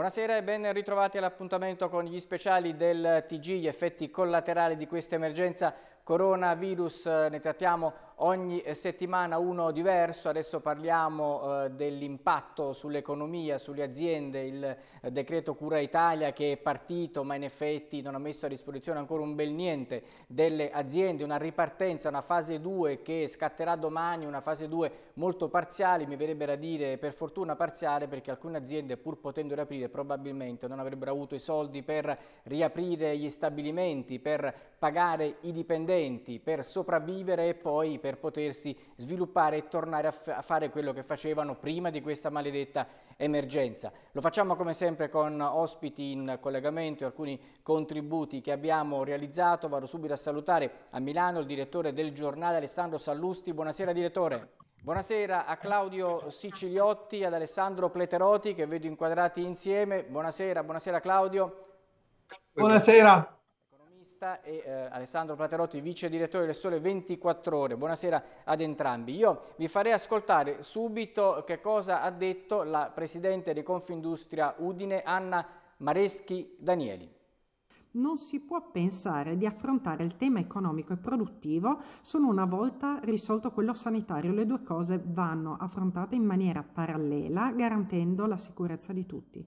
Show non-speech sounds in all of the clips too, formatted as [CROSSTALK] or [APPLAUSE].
Buonasera e ben ritrovati all'appuntamento con gli speciali del TG, gli effetti collaterali di questa emergenza coronavirus, eh, ne trattiamo ogni settimana uno diverso, adesso parliamo eh, dell'impatto sull'economia, sulle aziende, il eh, decreto Cura Italia che è partito ma in effetti non ha messo a disposizione ancora un bel niente delle aziende, una ripartenza, una fase 2 che scatterà domani, una fase 2 molto parziale, mi verrebbe da dire per fortuna parziale perché alcune aziende pur potendo riaprire probabilmente non avrebbero avuto i soldi per riaprire gli stabilimenti, per pagare i dipendenti sufficienti per sopravvivere e poi per potersi sviluppare e tornare a, a fare quello che facevano prima di questa maledetta emergenza. Lo facciamo come sempre con ospiti in collegamento e alcuni contributi che abbiamo realizzato. Vado subito a salutare a Milano il direttore del giornale Alessandro Sallusti. Buonasera direttore. Buonasera a Claudio Siciliotti, ad Alessandro Pleteroti che vedo inquadrati insieme. Buonasera, buonasera Claudio. Buonasera giornalista, e eh, Alessandro Platerotti, vice direttore del Sole 24 Ore. Buonasera ad entrambi. Io vi farei ascoltare subito che cosa ha detto la presidente di Confindustria Udine, Anna Mareschi Danieli non si può pensare di affrontare il tema economico e produttivo solo una volta risolto quello sanitario. Le due cose vanno affrontate in maniera parallela, garantendo la sicurezza di tutti.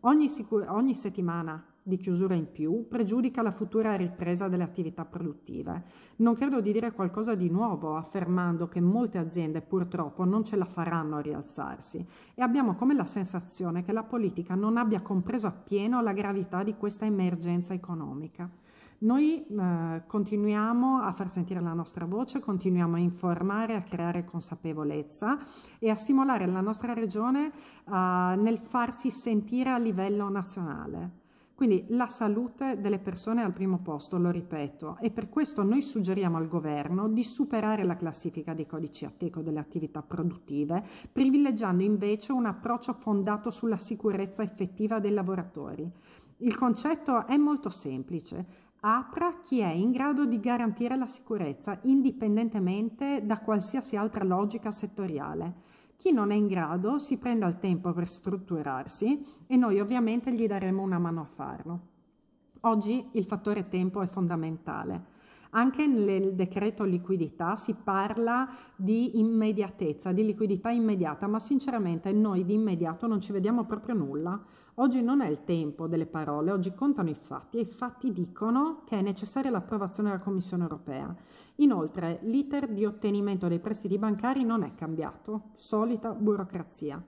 Ogni, ogni settimana di chiusura in più pregiudica la futura ripresa delle attività produttive. Non credo di dire qualcosa di nuovo affermando che molte aziende purtroppo non ce la faranno a rialzarsi e abbiamo come la sensazione che la politica non abbia compreso appieno la gravità di questa emergenza economica. Noi eh, continuiamo a far sentire la nostra voce, continuiamo a informare, a creare consapevolezza e a stimolare la nostra regione eh, nel farsi sentire a livello nazionale. Quindi la salute delle persone è al primo posto, lo ripeto, e per questo noi suggeriamo al governo di superare la classifica dei codici ateco delle attività produttive, privilegiando invece un approccio fondato sulla sicurezza effettiva dei lavoratori. Il concetto è molto semplice. Apra chi è in grado di garantire la sicurezza indipendentemente da qualsiasi altra logica settoriale. Chi non è in grado si prenda il tempo per strutturarsi e noi ovviamente gli daremo una mano a farlo. Oggi il fattore tempo è fondamentale. Anche nel decreto liquidità si parla di immediatezza, di liquidità immediata, ma sinceramente noi di immediato non ci vediamo proprio nulla. Oggi non è il tempo delle parole, oggi contano i fatti e i fatti dicono che è necessaria l'approvazione della Commissione europea. Inoltre l'iter di ottenimento dei prestiti bancari non è cambiato, solita burocrazia.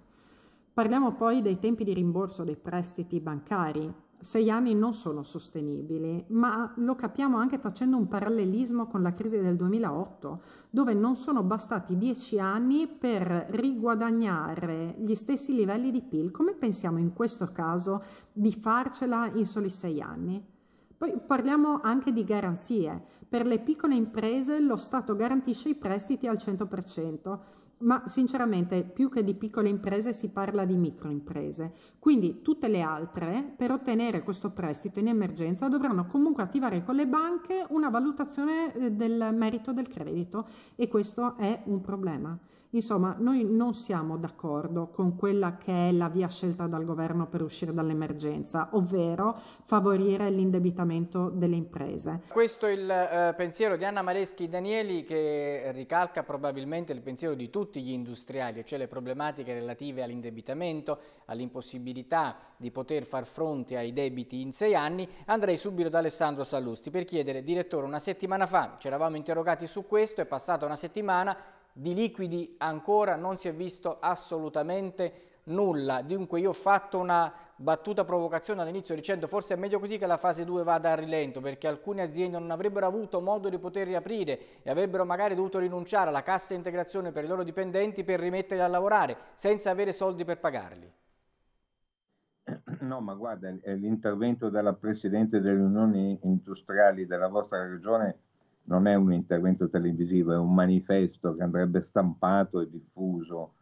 Parliamo poi dei tempi di rimborso dei prestiti bancari sei anni non sono sostenibili, ma lo capiamo anche facendo un parallelismo con la crisi del 2008, dove non sono bastati dieci anni per riguadagnare gli stessi livelli di PIL. Come pensiamo in questo caso di farcela in soli sei anni? Poi parliamo anche di garanzie. Per le piccole imprese lo Stato garantisce i prestiti al 100% ma sinceramente più che di piccole imprese si parla di microimprese, quindi tutte le altre per ottenere questo prestito in emergenza dovranno comunque attivare con le banche una valutazione eh, del merito del credito e questo è un problema. Insomma, noi non siamo d'accordo con quella che è la via scelta dal governo per uscire dall'emergenza, ovvero favorire l'indebitamento delle imprese. Questo è il eh, pensiero di Anna Mareschi Danieli che ricalca probabilmente il pensiero di tutti tutti gli industriali, cioè le problematiche relative all'indebitamento, all'impossibilità di poter far fronte ai debiti in sei anni, andrei subito da Alessandro Sallusti per chiedere, direttore, una settimana fa ci eravamo interrogati su questo, è passata una settimana, di liquidi ancora non si è visto assolutamente nulla. Dunque io ho fatto una battuta provocazione all'inizio dicendo forse è meglio così che la fase 2 vada a rilento perché alcune aziende non avrebbero avuto modo di poter riaprire e avrebbero magari dovuto rinunciare alla cassa integrazione per i loro dipendenti per rimetterli a lavorare senza avere soldi per pagarli. No, ma guarda, l'intervento della Presidente delle Unioni Industriali della vostra regione non è un intervento televisivo, è un manifesto che andrebbe stampato e diffuso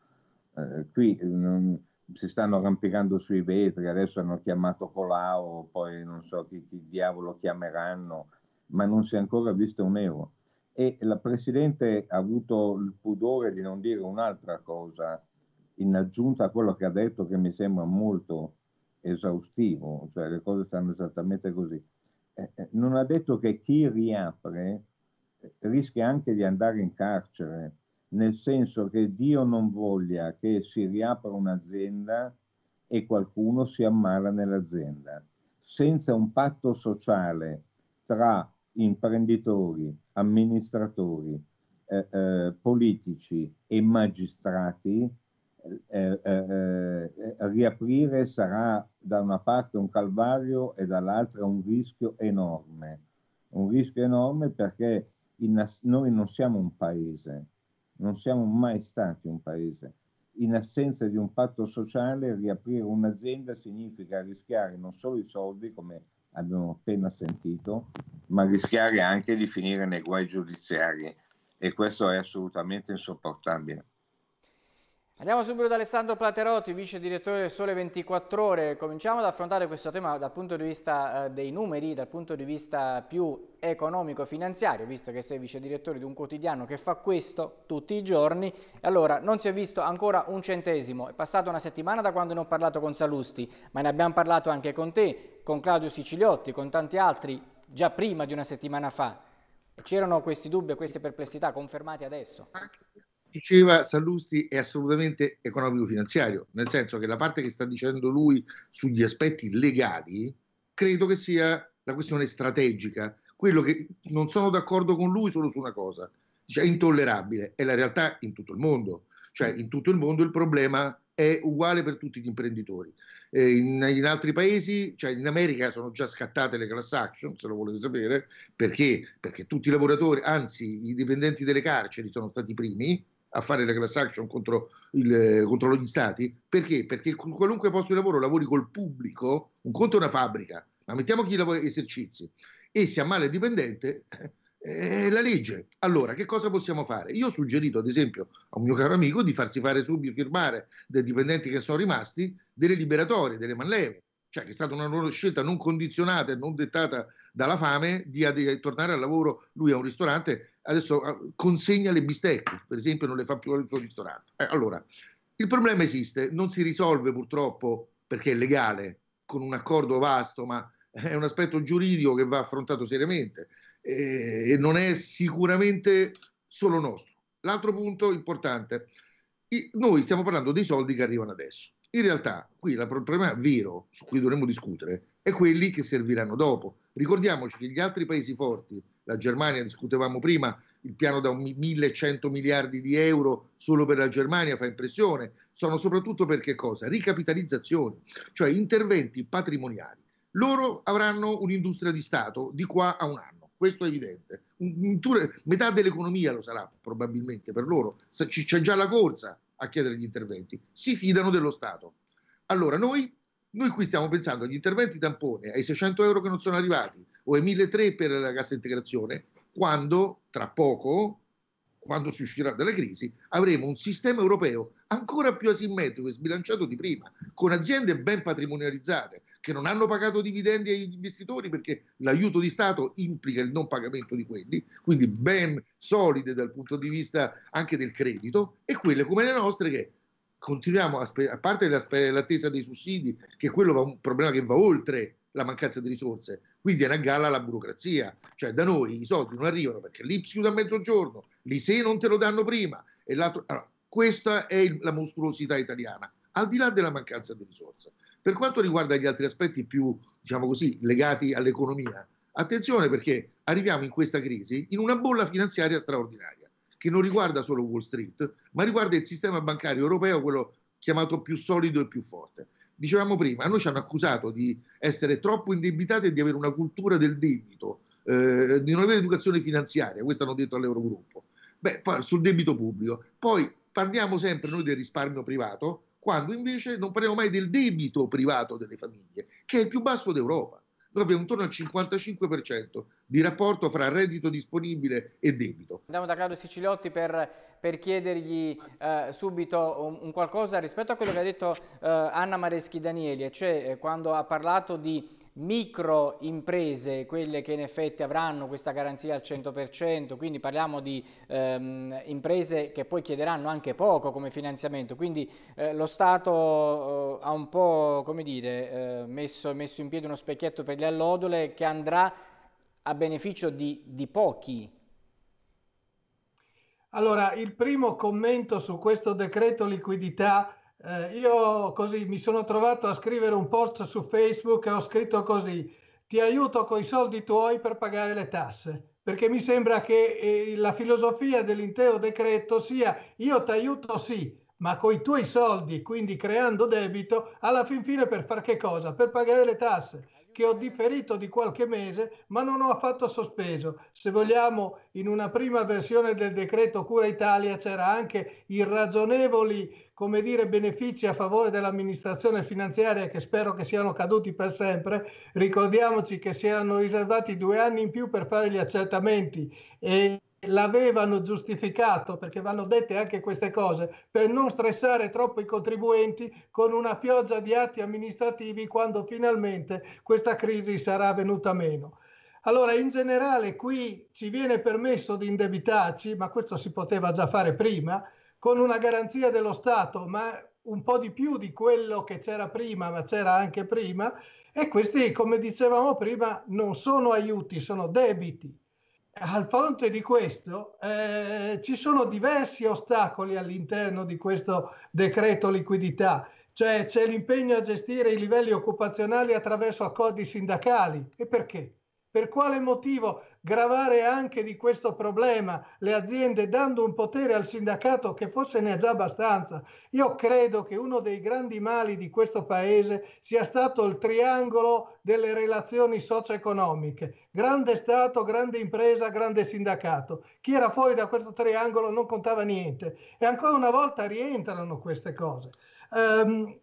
eh, qui eh, non, si stanno arrampicando sui vetri, adesso hanno chiamato Colau, poi non so chi, chi diavolo chiameranno, ma non si è ancora visto un euro. E la Presidente ha avuto il pudore di non dire un'altra cosa in aggiunta a quello che ha detto che mi sembra molto esaustivo, cioè le cose stanno esattamente così. eh, eh non ha detto che chi riapre rischia anche di andare in carcere nel senso che Dio non voglia che si riapra un'azienda e qualcuno si ammala nell'azienda. Senza un patto sociale tra imprenditori, amministratori, eh, eh, politici e magistrati, eh, eh, eh riaprire sarà da una parte un calvario e dall'altra un rischio enorme. Un rischio enorme perché in, noi non siamo un paese, non siamo mai stati un paese. In assenza di un patto sociale, riaprire un'azienda significa rischiare non solo i soldi, come abbiamo appena sentito, ma rischiare anche di finire nei guai giudiziari e questo è assolutamente insopportabile. Andiamo subito ad Alessandro Platerotti, vice direttore del Sole 24 Ore. Cominciamo ad affrontare questo tema dal punto di vista eh, dei numeri, dal punto di vista più economico-finanziario, visto che sei vice direttore di un quotidiano che fa questo tutti i giorni. Allora, non si è visto ancora un centesimo. È passata una settimana da quando ne ho parlato con Salusti, ma ne abbiamo parlato anche con te, con Claudio Siciliotti, con tanti altri, già prima di una settimana fa. C'erano questi dubbi e queste perplessità confermati adesso diceva Sallusti è assolutamente economico-finanziario, nel senso che la parte che sta dicendo lui sugli aspetti legali credo che sia la questione strategica. Quello che non sono d'accordo con lui solo su una cosa, cioè intollerabile, è la realtà in tutto il mondo, cioè in tutto il mondo il problema è uguale per tutti gli imprenditori. Eh, in, in, altri paesi, cioè in America sono già scattate le class action, se lo volete sapere, perché? Perché tutti i lavoratori, anzi i dipendenti delle carceri sono stati i primi, a fare la class action contro, il, eh, contro gli stati? Perché? Perché in qualunque posto di lavoro lavori col pubblico, un conto è una fabbrica, ma mettiamo chi lavora esercizi e si ammala il dipendente, eh, la legge. Allora, che cosa possiamo fare? Io ho suggerito, ad esempio, a un mio caro amico di farsi fare subito firmare dai dipendenti che sono rimasti delle liberatorie, delle manleve, cioè che è stata una loro scelta non condizionata e non dettata dalla fame di, di tornare al lavoro. Lui ha un ristorante adesso ah, consegna le bistecche, per esempio non le fa più al suo ristorante. Eh, allora, il problema esiste, non si risolve purtroppo perché è legale, con un accordo vasto, ma è un aspetto giuridico che va affrontato seriamente eh, e non è sicuramente solo nostro. L'altro punto importante, noi stiamo parlando dei soldi che arrivano adesso. In realtà qui il problema vero su cui dovremmo discutere è quelli che serviranno dopo. Ricordiamoci che gli altri paesi forti la Germania, discutevamo prima, il piano da 1100 miliardi di euro solo per la Germania fa impressione, sono soprattutto per che cosa? Ricapitalizzazioni, cioè interventi patrimoniali. Loro avranno un'industria di Stato di qua a un anno, questo è evidente. metà dell'economia lo sarà probabilmente per loro, c'è già la corsa a chiedere gli interventi, si fidano dello Stato. Allora noi, noi qui stiamo pensando agli interventi tampone, ai 600 euro che non sono arrivati, o è 1.300 per la cassa integrazione, quando tra poco, quando si uscirà dalla crisi, avremo un sistema europeo ancora più asimmetrico e sbilanciato di prima, con aziende ben patrimonializzate che non hanno pagato dividendi agli investitori perché l'aiuto di Stato implica il non pagamento di quelli, quindi ben solide dal punto di vista anche del credito, e quelle come le nostre che continuiamo, a, spe- a parte l'attesa dei sussidi, che quello è un problema che va oltre la mancanza di risorse, qui viene a galla la burocrazia, cioè da noi i soldi non arrivano perché l'IPS chiude a mezzogiorno, se non te lo danno prima e l'altro... Allora, questa è il, la mostruosità italiana, al di là della mancanza di risorse. Per quanto riguarda gli altri aspetti più, diciamo così, legati all'economia, attenzione perché arriviamo in questa crisi in una bolla finanziaria straordinaria, che non riguarda solo Wall Street, ma riguarda il sistema bancario europeo, quello chiamato più solido e più forte dicevamo prima, noi ci hanno accusato di essere troppo indebitati e di avere una cultura del debito, eh, di non avere educazione finanziaria, questo hanno detto all'Eurogruppo. Beh, sul debito pubblico. Poi parliamo sempre noi del risparmio privato, quando invece non parliamo mai del debito privato delle famiglie, che è il più basso d'Europa noi abbiamo intorno al 55% di rapporto fra reddito disponibile e debito. Andiamo da Carlo Siciliotti per, per chiedergli eh, subito un, un, qualcosa rispetto a quello che ha detto eh, Anna Mareschi Danieli, cioè eh, quando ha parlato di micro imprese, quelle che in effetti avranno questa garanzia al 100%, quindi parliamo di ehm, imprese che poi chiederanno anche poco come finanziamento, quindi eh, lo Stato eh, ha un po' come dire, eh, messo, messo, in piedi uno specchietto per le allodole che andrà a beneficio di, di pochi. Allora, il primo commento su questo decreto liquidità eh, io così mi sono trovato a scrivere un post su Facebook e ho scritto così, ti aiuto con i soldi tuoi per pagare le tasse, perché mi sembra che eh, la filosofia dell'intero decreto sia io ti aiuto sì, ma con i tuoi soldi, quindi creando debito, alla fin fine per far che cosa? Per pagare le tasse che ho differito di qualche mese, ma non ho affatto sospeso. Se vogliamo, in una prima versione del decreto Cura Italia c'era anche irragionevoli come dire, benefici a favore dell'amministrazione finanziaria che spero che siano caduti per sempre, ricordiamoci che si erano riservati due anni in più per fare gli accertamenti e l'avevano giustificato, perché vanno dette anche queste cose, per non stressare troppo i contribuenti con una pioggia di atti amministrativi quando finalmente questa crisi sarà venuta meno. Allora, in generale qui ci viene permesso di indebitarci, ma questo si poteva già fare prima, con una garanzia dello Stato, ma un po' di più di quello che c'era prima, ma c'era anche prima, e questi, come dicevamo prima, non sono aiuti, sono debiti. Al fronte di questo eh, ci sono diversi ostacoli all'interno di questo decreto liquidità, cioè c'è l'impegno a gestire i livelli occupazionali attraverso accordi sindacali. E perché? Per quale motivo? gravare anche di questo problema le aziende dando un potere al sindacato che forse ne ha già abbastanza. Io credo che uno dei grandi mali di questo paese sia stato il triangolo delle relazioni socio-economiche. Grande Stato, grande impresa, grande sindacato. Chi era fuori da questo triangolo non contava niente. E ancora una volta rientrano queste cose. Um,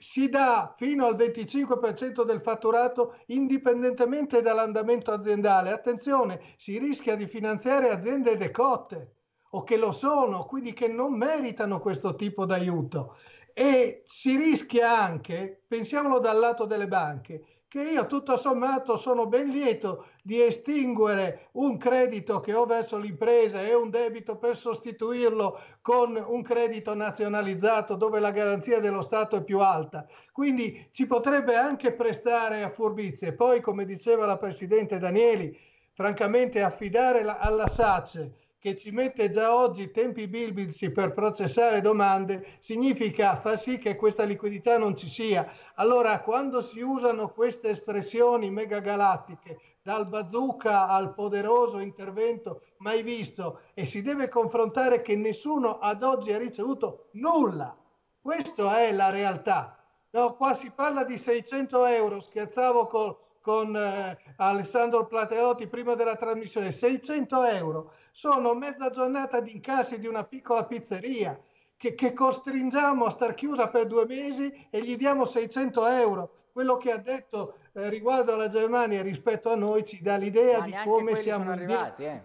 si dà fino al 25% del fatturato indipendentemente dall'andamento aziendale. Attenzione, si rischia di finanziare aziende decotte o che lo sono, quindi che non meritano questo tipo d'aiuto. E si rischia anche, pensiamolo dal lato delle banche, che io tutto sommato sono ben lieto di estinguere un credito che ho verso l'impresa e un debito per sostituirlo con un credito nazionalizzato dove la garanzia dello Stato è più alta. Quindi ci potrebbe anche prestare a furbizie. Poi, come diceva la Presidente Danieli, francamente affidare alla SACE che ci mette già oggi tempi biblici per processare domande, significa far sì che questa liquidità non ci sia. Allora, quando si usano queste espressioni megagalattiche, dal bazooka al poderoso intervento mai visto, e si deve confrontare che nessuno ad oggi ha ricevuto nulla, questa è la realtà. No, qua si parla di 600 euro, scherzavo col, con eh, Alessandro Plateotti prima della trasmissione, 600 euro sono mezza giornata di incassi di una piccola pizzeria che, che costringiamo a star chiusa per due mesi e gli diamo 600 euro. Quello che ha detto eh, riguardo alla Germania rispetto a noi ci dà l'idea di come siamo arrivati. Eh.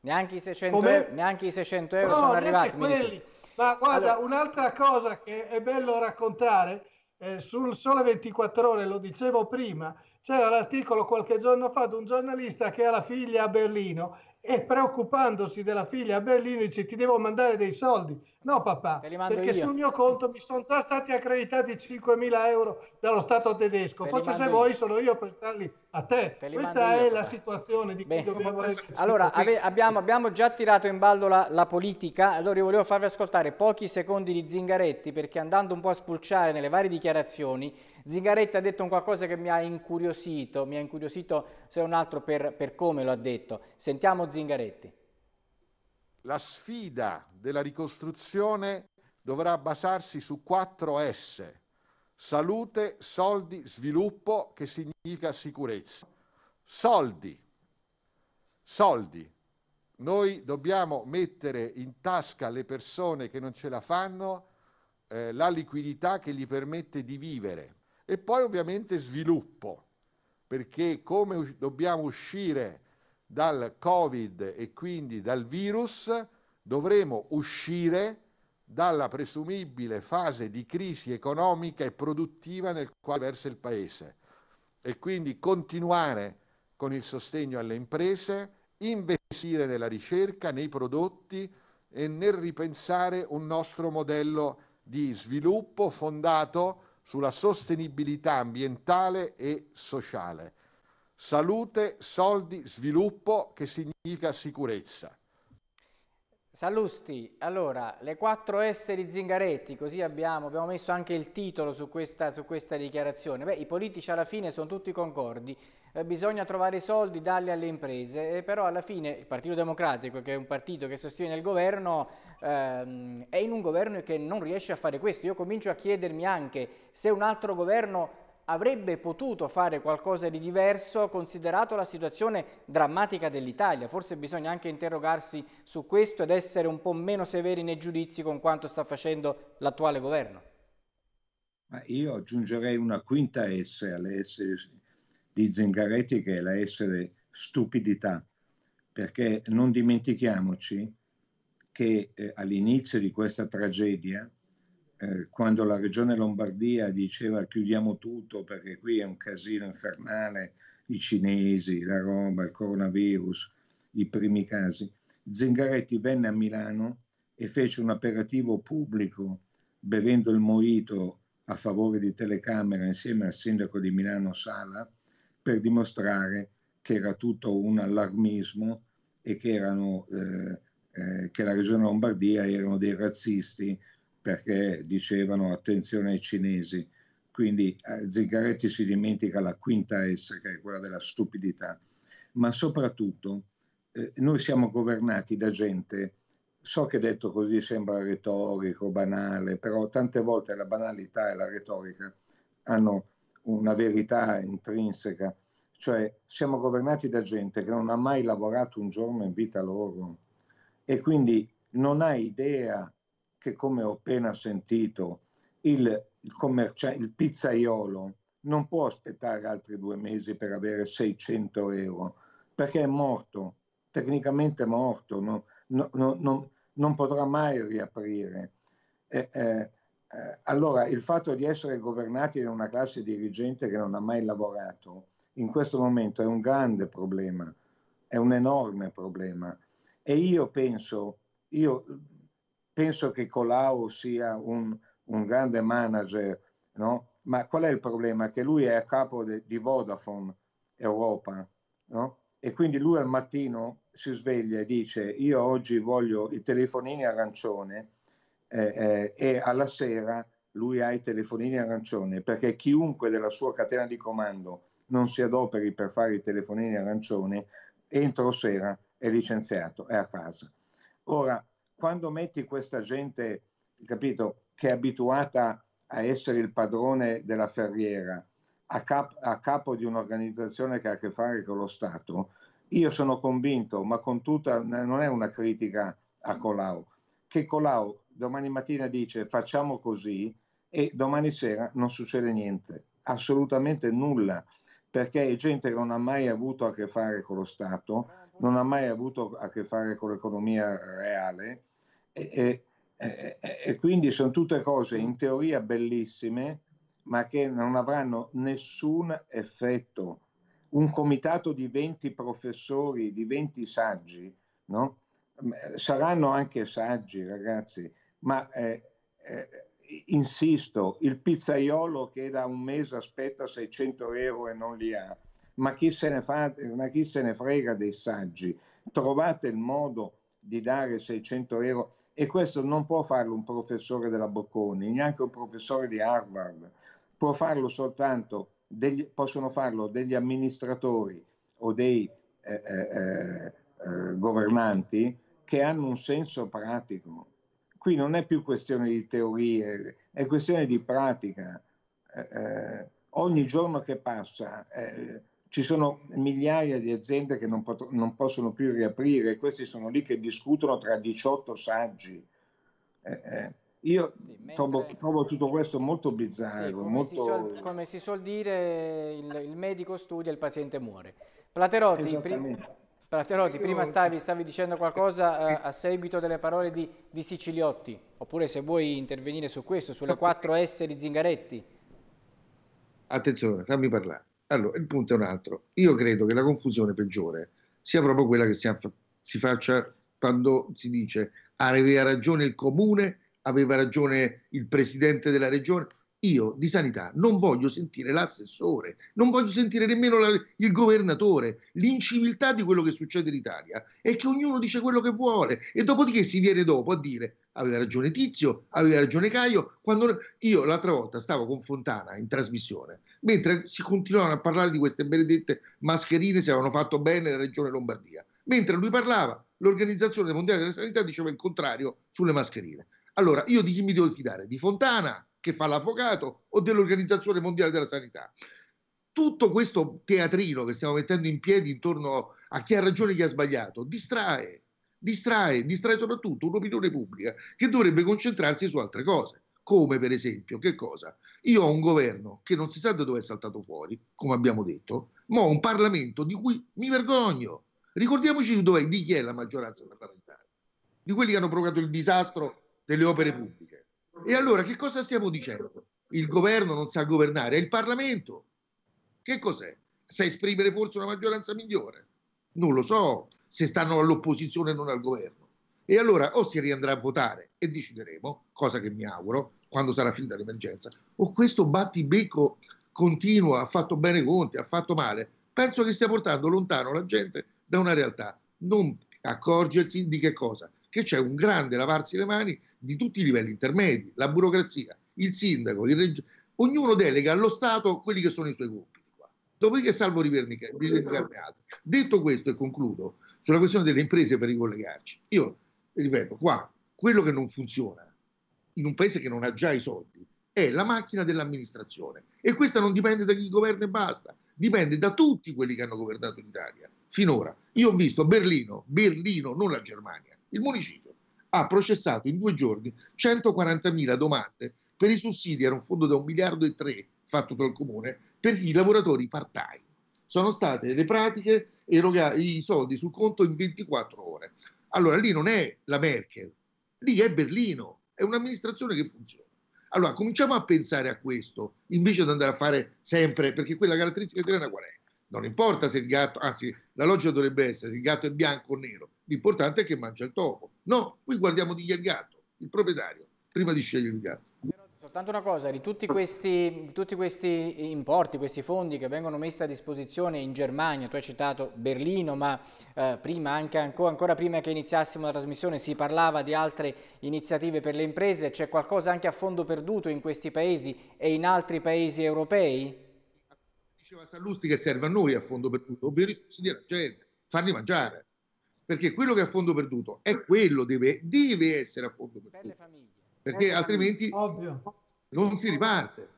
Neanche, i 600 euro, neanche i 600 euro no, sono arrivati. Ma guarda, allora... un'altra cosa che è bello raccontare, eh, sul Sole 24 Ore, lo dicevo prima, c'era l'articolo qualche giorno fa di un giornalista che ha la figlia a Berlino e preoccupandosi della figlia a dice ti devo mandare dei soldi No, papà, perché io. sul mio conto mi sono già stati accreditati 5.000 euro dallo Stato tedesco. Te Poi se vuoi io. sono io per starli a te. te Questa io, è papà. la situazione di Beh. dobbiamo essere. Allora, ave, abbiamo, abbiamo, già tirato in ballo la, la, politica. Allora io volevo farvi ascoltare pochi secondi di Zingaretti perché andando un po' a spulciare nelle varie dichiarazioni, Zingaretti ha detto un qualcosa che mi ha incuriosito. Mi ha incuriosito se non altro per, per come lo ha detto. Sentiamo Zingaretti la sfida della ricostruzione dovrà basarsi su quattro S, salute, soldi, sviluppo, che significa sicurezza. Soldi, soldi. Noi dobbiamo mettere in tasca alle persone che non ce la fanno eh, la liquidità che gli permette di vivere. E poi ovviamente sviluppo, perché come dobbiamo uscire dal Covid e quindi dal virus, dovremo uscire dalla presumibile fase di crisi economica e produttiva nel quale versa il Paese e quindi continuare con il sostegno alle imprese, investire nella ricerca, nei prodotti e nel ripensare un nostro modello di sviluppo fondato sulla sostenibilità ambientale e sociale. Salute, soldi, sviluppo, che significa sicurezza. Salusti, allora, le 4 S di Zingaretti, così abbiamo, abbiamo messo anche il titolo su questa, su questa dichiarazione. Beh, i politici alla fine sono tutti concordi, eh, bisogna trovare i soldi, darli alle imprese, eh, però alla fine il Partito Democratico, che è un partito che sostiene il governo, ehm, è in un governo che non riesce a fare questo. Io comincio a chiedermi anche se un altro governo avrebbe potuto fare qualcosa di diverso considerato la situazione drammatica dell'Italia. Forse bisogna anche interrogarsi su questo ed essere un po' meno severi nei giudizi con quanto sta facendo l'attuale governo. Ma io aggiungerei una quinta S alle S di Zingaretti che è la S stupidità, perché non dimentichiamoci che eh, all'inizio di questa tragedia eh, quando la regione Lombardia diceva chiudiamo tutto perché qui è un casino infernale, i cinesi, la Roma, il coronavirus, i primi casi, Zingaretti venne a Milano e fece un aperitivo pubblico bevendo il moito a favore di telecamera insieme al sindaco di Milano Sala per dimostrare che era tutto un allarmismo e che, erano, eh, eh, che la regione Lombardia erano dei razzisti perché dicevano attenzione ai cinesi. Quindi eh, Zingaretti si dimentica la quinta S, che è quella della stupidità, ma soprattutto eh, noi siamo governati da gente, so che detto così sembra retorico, banale, però tante volte la banalità e la retorica hanno una verità intrinseca, cioè siamo governati da gente che non ha mai lavorato un giorno in vita loro e quindi non ha idea che come ho appena sentito il, il, il pizzaiolo non può aspettare altri due mesi per avere 600 euro perché è morto, tecnicamente morto, non, non, non, non potrà mai riaprire. Eh, eh, allora il fatto di essere governati da una classe dirigente che non ha mai lavorato in questo momento è un grande problema, è un enorme problema. E io penso, io penso che Colau sia un, un grande manager, no? ma qual è il problema? Che lui è a capo de, di Vodafone Europa no? e quindi lui al mattino si sveglia e dice io oggi voglio i telefonini arancione eh, eh, e alla sera lui ha i telefonini arancione perché chiunque della sua catena di comando non si adoperi per fare i telefonini arancione entro sera è licenziato, è a casa. Ora, quando metti questa gente, capito, che è abituata a essere il padrone della ferriera, a, cap- a capo di un'organizzazione che ha a che fare con lo Stato, io sono convinto, ma con tutta, non è una critica a Colau, che Colau domani mattina dice facciamo così e domani sera non succede niente, assolutamente nulla, perché è gente che non ha mai avuto a che fare con lo Stato, non ha mai avuto a che fare con l'economia reale e, e, e quindi sono tutte cose in teoria bellissime ma che non avranno nessun effetto. Un comitato di 20 professori, di 20 saggi, no? saranno anche saggi ragazzi, ma eh, eh, insisto, il pizzaiolo che da un mese aspetta 600 euro e non li ha, ma chi se ne, fa, ma chi se ne frega dei saggi? Trovate il modo di dare 600 euro e questo non può farlo un professore della Bocconi, neanche un professore di Harvard, può farlo soltanto degli, possono farlo degli amministratori o dei eh, eh, eh, eh governanti che hanno un senso pratico. Qui non è più questione di teorie, è questione di pratica. Eh, eh, ogni giorno che passa ci sono migliaia di aziende che non, pot- non possono più riaprire e questi sono lì che discutono tra 18 saggi. Eh, eh. Io sì, mentre... trovo, trovo, tutto questo molto bizzarro. Sì, come, molto... Si suol, come, si suol, dire, il, il, medico studia il paziente muore. Platerotti, pri... Platerotti prima stavi, stavi, dicendo qualcosa a, eh, a seguito delle parole di, di, Siciliotti, oppure se vuoi intervenire su questo, sulle 4 [LAUGHS] S di Zingaretti. Attenzione, fammi parlare. Allora, il punto è un altro. Io credo che la confusione peggiore sia proprio quella che si faccia quando si dice aveva ragione il comune, aveva ragione il presidente della regione. Io di sanità non voglio sentire l'assessore, non voglio sentire nemmeno la, il governatore. L'inciviltà di quello che succede in Italia è che ognuno dice quello che vuole e dopodiché si viene dopo a dire aveva ragione Tizio, aveva ragione Caio, quando io l'altra volta stavo con Fontana in trasmissione, mentre si continuavano a parlare di queste benedette mascherine se avevano fatto bene la regione Lombardia. Mentre lui parlava, l'Organizzazione Mondiale della Sanità diceva il contrario sulle mascherine. Allora, io di chi mi devo fidare? Di Fontana, che fa l'avvocato, o dell'Organizzazione Mondiale della Sanità? Tutto questo teatrino che stiamo mettendo in piedi intorno a chi ha ragione e chi ha sbagliato distrae, distrae, distrae soprattutto un'opinione pubblica che dovrebbe concentrarsi su altre cose. Come per esempio, che cosa? Io ho un governo che non si sa da dove è saltato fuori, come abbiamo detto, ma ho un Parlamento di cui mi vergogno. Ricordiamoci di chi è la maggioranza parlamentare, di quelli che hanno provocato il disastro delle opere pubbliche. E allora che cosa stiamo dicendo? Il governo non sa governare, è il Parlamento. Che cos'è? Sa esprimere forse una maggioranza migliore non lo so se stanno all'opposizione e non al governo. E allora o si riandrà a votare e decideremo, cosa che mi auguro, quando sarà finita l'emergenza, o questo battibecco continua, ha fatto bene Conti, ha fatto male. Penso che stia portando lontano la gente da una realtà, non accorgersi di che cosa? Che c'è un grande lavarsi le mani di tutti i livelli intermedi, la burocrazia, il sindaco, il reg- ognuno delega allo Stato quelli che sono i suoi compiti dopodiché salvo rivendicarmi altri. Detto questo, e concludo, sulla questione delle imprese per ricollegarci, io ripeto, qua quello che non funziona in un paese che non ha già i soldi è la macchina dell'amministrazione e questa non dipende da chi governa e basta, dipende da tutti quelli che hanno governato l'Italia finora. Io ho visto Berlino, Berlino, non la Germania, il municipio ha processato in due giorni 140.000 domande per i sussidi, era un fondo da un miliardo e tre fatto dal comune, per i lavoratori part-time. Sono state le pratiche erogare i soldi sul conto in 24 ore. Allora lì non è la Merkel, lì è Berlino, è un'amministrazione che funziona. Allora cominciamo a pensare a questo invece di andare a fare sempre, perché quella caratteristica italiana qual è? Non importa se il gatto, anzi la logica dovrebbe essere se il gatto è bianco o nero, l'importante è che mangia il topo. No, qui guardiamo di chi è il gatto, il proprietario, prima di scegliere il gatto. Soltanto una cosa, di tutti, questi, di tutti questi importi, questi fondi che vengono messi a disposizione in Germania, tu hai citato Berlino, ma eh, prima, anche, ancora prima che iniziassimo la trasmissione si parlava di altre iniziative per le imprese, c'è qualcosa anche a fondo perduto in questi paesi e in altri paesi europei? Diceva Sallusti che serve a noi a fondo perduto, ovvero i sussidi alla gente, farli mangiare, perché quello che è a fondo perduto è quello, deve, deve essere a fondo perduto. Per le famiglie perché altrimenti Ovvio. non si riparte.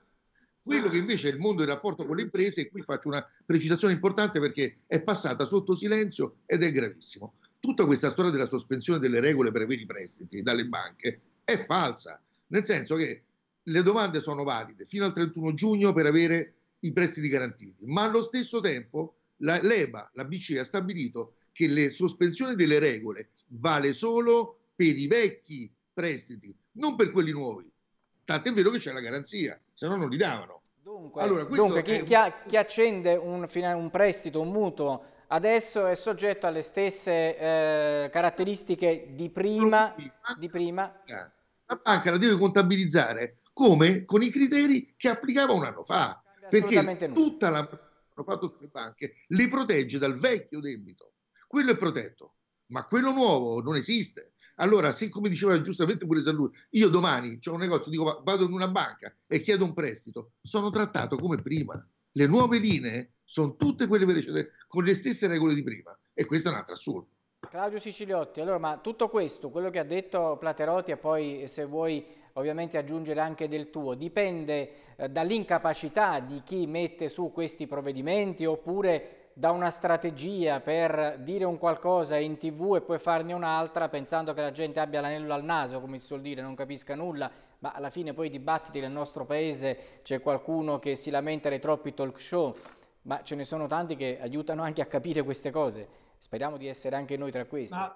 Quello che invece è il mondo del rapporto con le imprese, e qui faccio una precisazione importante perché è passata sotto silenzio ed è gravissimo. Tutta questa storia della sospensione delle regole per avere i prestiti dalle banche è falsa, nel senso che le domande sono valide fino al 31 giugno per avere i prestiti garantiti, ma allo stesso tempo la, l'EBA, la BCE ha stabilito che la sospensione delle regole vale solo per i vecchi prestiti, non per quelli nuovi. Tanto è vero che c'è la garanzia, se no non li davano. Dunque, allora, dunque chi, è... chi, ha, chi, accende un, un, prestito, un mutuo, adesso è soggetto alle stesse eh, caratteristiche di prima. Di prima. Eh, la banca la deve contabilizzare come? Con i criteri che applicava un anno fa. Perché tutta la fatto sulle banche le protegge dal vecchio debito. Quello è protetto, ma quello nuovo non esiste. Allora, se come diceva giustamente pure San io domani ho un negozio, dico vado in una banca e chiedo un prestito, sono trattato come prima. Le nuove linee sono tutte quelle precedenti, con le stesse regole di prima. E questo è un altro assurdo. Claudio Siciliotti, allora, ma tutto questo, quello che ha detto Platerotti e poi se vuoi ovviamente aggiungere anche del tuo, dipende eh, dall'incapacità di chi mette su questi provvedimenti oppure da una strategia per dire un qualcosa in tv e poi farne un'altra pensando che la gente abbia l'anello al naso, come si suol dire, non capisca nulla, ma alla fine poi i dibattiti nel nostro paese c'è qualcuno che si lamenta dei troppi talk show, ma ce ne sono tanti che aiutano anche a capire queste cose. Speriamo di essere anche noi tra questi. Ma...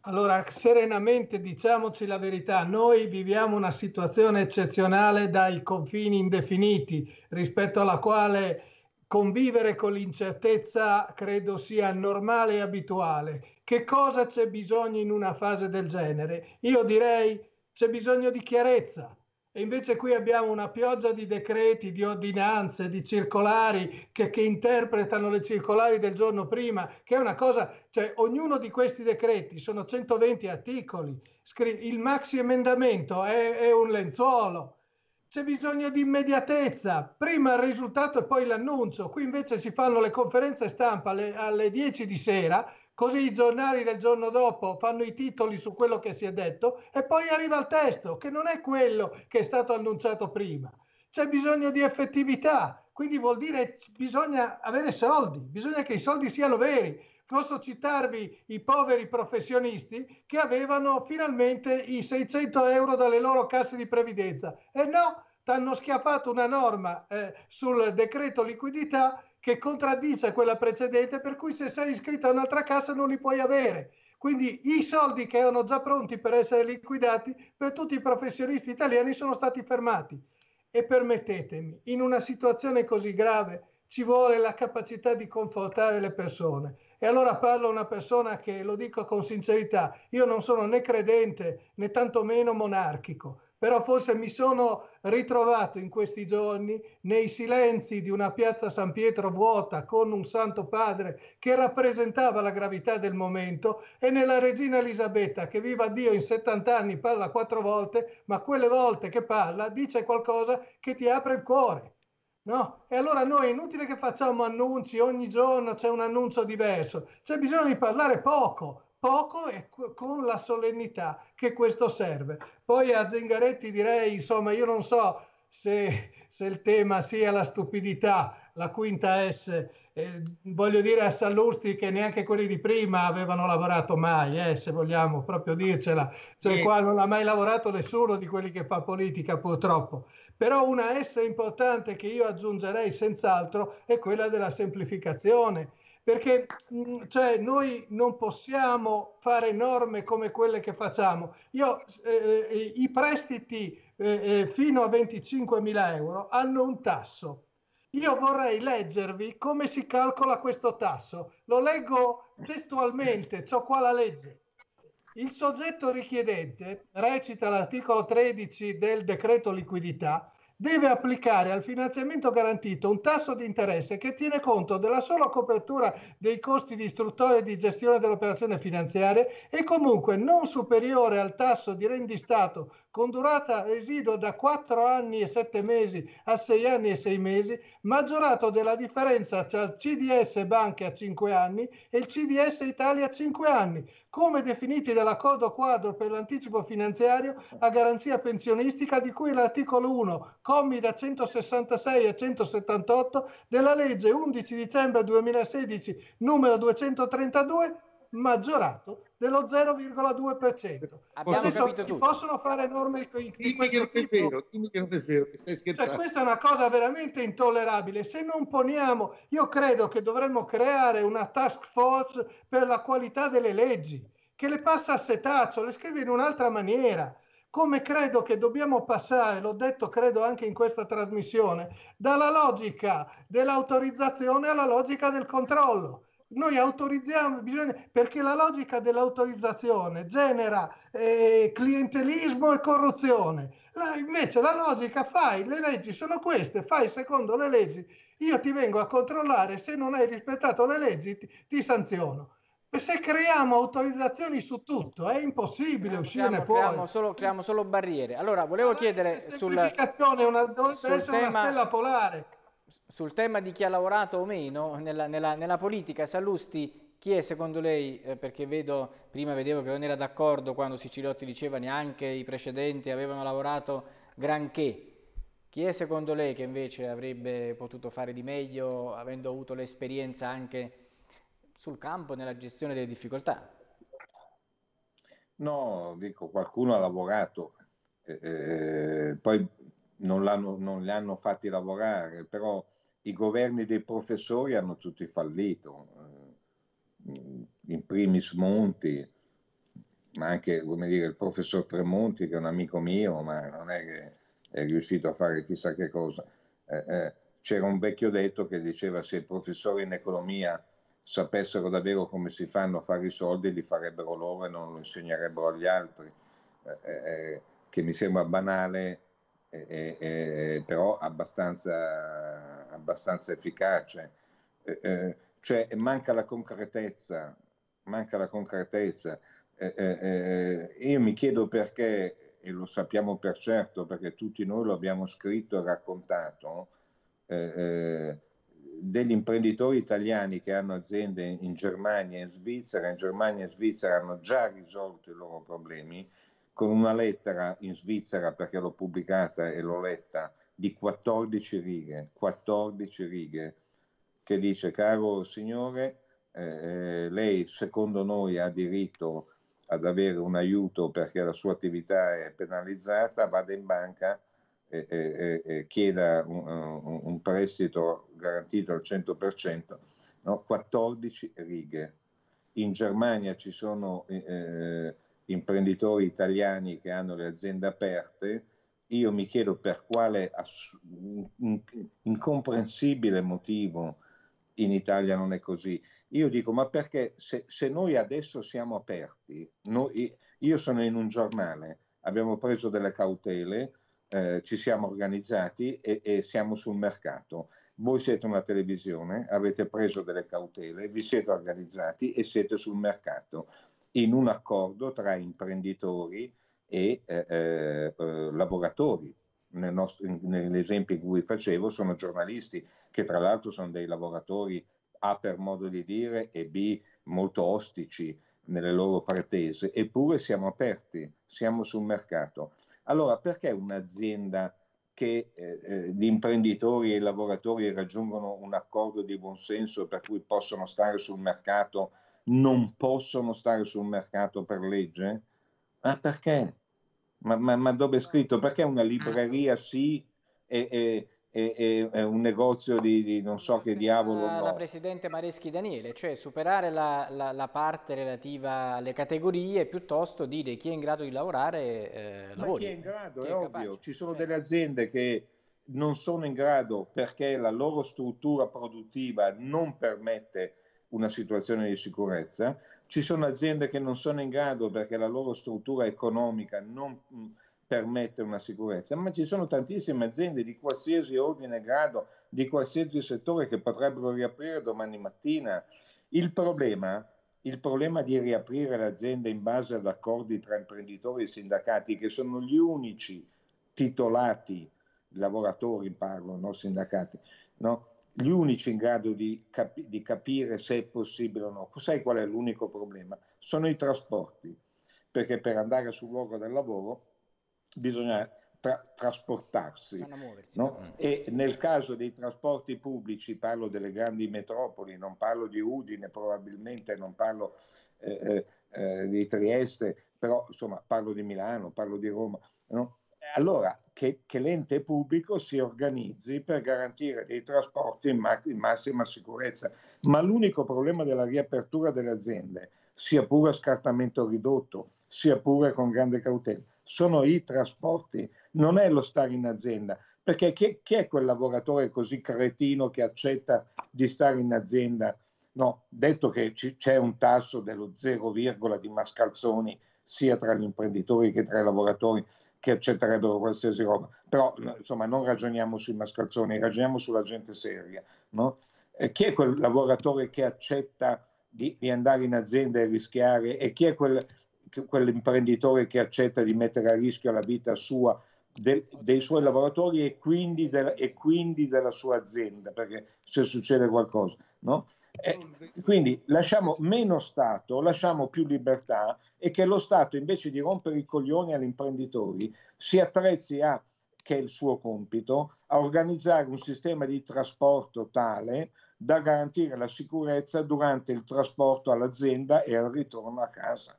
Allora, serenamente diciamoci la verità, noi viviamo una situazione eccezionale dai confini indefiniti rispetto alla quale convivere con l'incertezza credo sia normale e abituale. Che cosa c'è bisogno in una fase del genere? Io direi c'è bisogno di chiarezza. E invece qui abbiamo una pioggia di decreti, di ordinanze, di circolari che, che interpretano le circolari del giorno prima, che è una cosa, cioè ognuno di questi decreti sono 120 articoli, il maxi emendamento è, è un lenzuolo, c'è bisogno di immediatezza, prima il risultato e poi l'annuncio. Qui invece si fanno le conferenze stampa alle, alle 10 di sera, così i giornali del giorno dopo fanno i titoli su quello che si è detto e poi arriva il testo, che non è quello che è stato annunciato prima. C'è bisogno di effettività, quindi vuol dire bisogna avere soldi, bisogna che i soldi siano veri posso citarvi i poveri professionisti che avevano finalmente i 600 euro dalle loro casse di previdenza. E no, ti hanno schiaffato una norma eh, sul decreto liquidità che contraddice quella precedente, per cui se sei iscritto a un'altra cassa non li puoi avere. Quindi i soldi che erano già pronti per essere liquidati per tutti i professionisti italiani sono stati fermati. E permettetemi, in una situazione così grave ci vuole la capacità di confortare le persone. E allora parlo a una persona che, lo dico con sincerità, io non sono né credente né tantomeno monarchico, però forse mi sono ritrovato in questi giorni nei silenzi di una piazza San Pietro vuota con un Santo Padre che rappresentava la gravità del momento e nella Regina Elisabetta che viva Dio in 70 anni parla quattro volte, ma quelle volte che parla dice qualcosa che ti apre il cuore. No, e allora noi è inutile che facciamo annunci, ogni giorno c'è un annuncio diverso, c'è bisogno di parlare poco, poco e con la solennità che questo serve. Poi a Zingaretti direi, insomma, io non so se, se il tema sia la stupidità, la quinta S, eh, voglio dire a Sallusti che neanche quelli di prima avevano lavorato mai, eh, se vogliamo proprio dircela, cioè qua non ha mai lavorato nessuno di quelli che fa politica purtroppo. Però una S importante che io aggiungerei senz'altro è quella della semplificazione, perché mm, cioè, noi non possiamo fare norme come quelle che facciamo. Io, eh, eh I prestiti eh, eh fino a 25.000 euro hanno un tasso. Io vorrei leggervi come si calcola questo tasso. Lo leggo testualmente, ho qua la legge. Il soggetto richiedente, recita l'articolo 13 del decreto liquidità, deve applicare al finanziamento garantito un tasso di interesse che tiene conto della sola copertura dei costi di istruttore e di gestione dell'operazione finanziaria e comunque non superiore al tasso di rendistato con durata residua da 4 anni e 7 mesi a 6 anni e 6 mesi, maggiorato della differenza tra il CDS Banche a 5 anni e il CDS Italia a 5 anni, come definiti dall'accordo quadro per l'anticipo finanziario a garanzia pensionistica di cui l'articolo 1, commi da 166 a 178 della legge 11 dicembre 2016 numero 232 maggiorato dello 0,2%. Abbiamo Adesso capito si tutto. possono fare norme in, in questo che tipo? Vero, dimmi che non è vero, che stai cioè, scherzando. Cioè, questa è una cosa veramente intollerabile. Se non poniamo, io credo che dovremmo creare una task force per la qualità delle leggi, che le passa a setaccio, le scrive in un'altra maniera. Come credo che dobbiamo passare, l'ho detto credo anche in questa trasmissione, dalla logica dell'autorizzazione alla logica del controllo noi autorizziamo, bisogna, perché la logica dell'autorizzazione genera eh, clientelismo e corruzione. La, invece la logica fai, le leggi sono queste, fai secondo le leggi, io ti vengo a controllare, se non hai rispettato le leggi ti, ti sanziono. E se creiamo autorizzazioni su tutto è impossibile uscire fuori. Creiamo solo, creiamo solo barriere. Allora, volevo chiedere sulla... La una, dovrebbe tema... una stella polare sul tema di chi ha lavorato o meno nella, nella, nella politica, Sallusti chi è secondo lei, eh, perché vedo, prima vedevo che non era d'accordo quando Sicilotti diceva neanche i precedenti avevano lavorato granché, chi è secondo lei che invece avrebbe potuto fare di meglio avendo avuto l'esperienza anche sul campo nella gestione delle difficoltà? No, dico, qualcuno ha lavorato, eh, eh poi non, non li hanno fatti lavorare, però i governi dei professori hanno tutti fallito, eh, in primis Monti, ma anche dire, il professor Tremonti che è un amico mio, ma non è che è riuscito a fare chissà che cosa. Eh, eh, c'era un vecchio detto che diceva se i professori in economia sapessero davvero come si fanno a fare i soldi, li farebbero loro e non lo insegnerebbero agli altri, eh, eh, eh che mi sembra banale eh, eh, però abbastanza, abbastanza efficace. cioè manca la concretezza, manca la concretezza. io mi chiedo perché, e lo sappiamo per certo, perché tutti noi lo abbiamo scritto e raccontato, eh, eh, degli imprenditori italiani che hanno aziende in Germania e in Svizzera, in Germania e in Svizzera hanno già risolto i loro problemi con una lettera in Svizzera, perché l'ho pubblicata e l'ho letta, di 14 righe, 14 righe, che dice, caro signore, eh, eh, lei secondo noi ha diritto ad avere un aiuto perché la sua attività è penalizzata, vada in banca e, e, e chieda un, un, prestito garantito al 100%, no? 14 righe. In Germania ci sono eh, eh imprenditori italiani che hanno le aziende aperte, io mi chiedo per quale ass- incomprensibile motivo in Italia non è così. Io dico, ma perché se, se noi adesso siamo aperti, noi, io sono in un giornale, abbiamo preso delle cautele, eh, ci siamo organizzati e, e siamo sul mercato. Voi siete una televisione, avete preso delle cautele, vi siete organizzati e siete sul mercato in un accordo tra imprenditori e eh, eh, eh lavoratori. Nel nostro, nell'esempio in cui facevo sono giornalisti che tra l'altro sono dei lavoratori A per modo di dire e B molto ostici nelle loro pretese, eppure siamo aperti, siamo sul mercato. Allora perché un'azienda che eh, eh gli imprenditori e i lavoratori raggiungono un accordo di buonsenso per cui possono stare sul mercato non possono stare sul mercato per legge? Ma perché? Ma, ma, ma dove è scritto? Perché una libreria sì e, e e, e, un negozio di, di, non so che diavolo. La, no. la Presidente Mareschi Daniele, cioè superare la, la, la, parte relativa alle categorie piuttosto dire chi è in grado di lavorare eh, lavori. chi è in grado, chi è, è ovvio. Ci sono cioè. delle aziende che non sono in grado perché la loro struttura produttiva non permette una situazione di sicurezza, ci sono aziende che non sono in grado perché la loro struttura economica non mm, permette una sicurezza, ma ci sono tantissime aziende di qualsiasi ordine e grado, di qualsiasi settore che potrebbero riaprire domani mattina. Il problema, il problema di riaprire l'azienda in base ad accordi tra imprenditori e sindacati, che sono gli unici titolati, lavoratori parlo, non sindacati, no? gli unici in grado di, capi- di, capire se è possibile o no. Sai qual è l'unico problema? Sono i trasporti, perché per andare sul luogo del lavoro bisogna tra- trasportarsi. Muoversi, no? E nel caso dei trasporti pubblici, parlo delle grandi metropoli, non parlo di Udine probabilmente, non parlo eh, eh, eh di Trieste, però insomma parlo di Milano, parlo di Roma. No? Eh, allora che, che, l'ente pubblico si organizzi per garantire dei trasporti in, ma- in, massima sicurezza. Ma l'unico problema della riapertura delle aziende, sia pure a scartamento ridotto, sia pure con grande cautela, sono i trasporti, non è lo stare in azienda. Perché chi, chi è quel lavoratore così cretino che accetta di stare in azienda? No, detto che ci, c'è un tasso dello 0, di mascalzoni sia tra gli imprenditori che tra i lavoratori, che accetterebbero qualsiasi roba. Però mm, insomma non ragioniamo sui mascalzoni, ragioniamo sulla gente seria. No? E chi è quel lavoratore che accetta di, di, andare in azienda e rischiare e chi è quel, quell'imprenditore che accetta di mettere a rischio la vita sua del, dei suoi lavoratori e quindi, del, e quindi, della sua azienda, perché se succede qualcosa. No? E eh, quindi lasciamo meno Stato, lasciamo più libertà e che lo Stato invece di rompere i coglioni agli imprenditori si attrezzi a, che è il suo compito, a organizzare un sistema di trasporto tale da garantire la sicurezza durante il trasporto all'azienda e al ritorno a casa.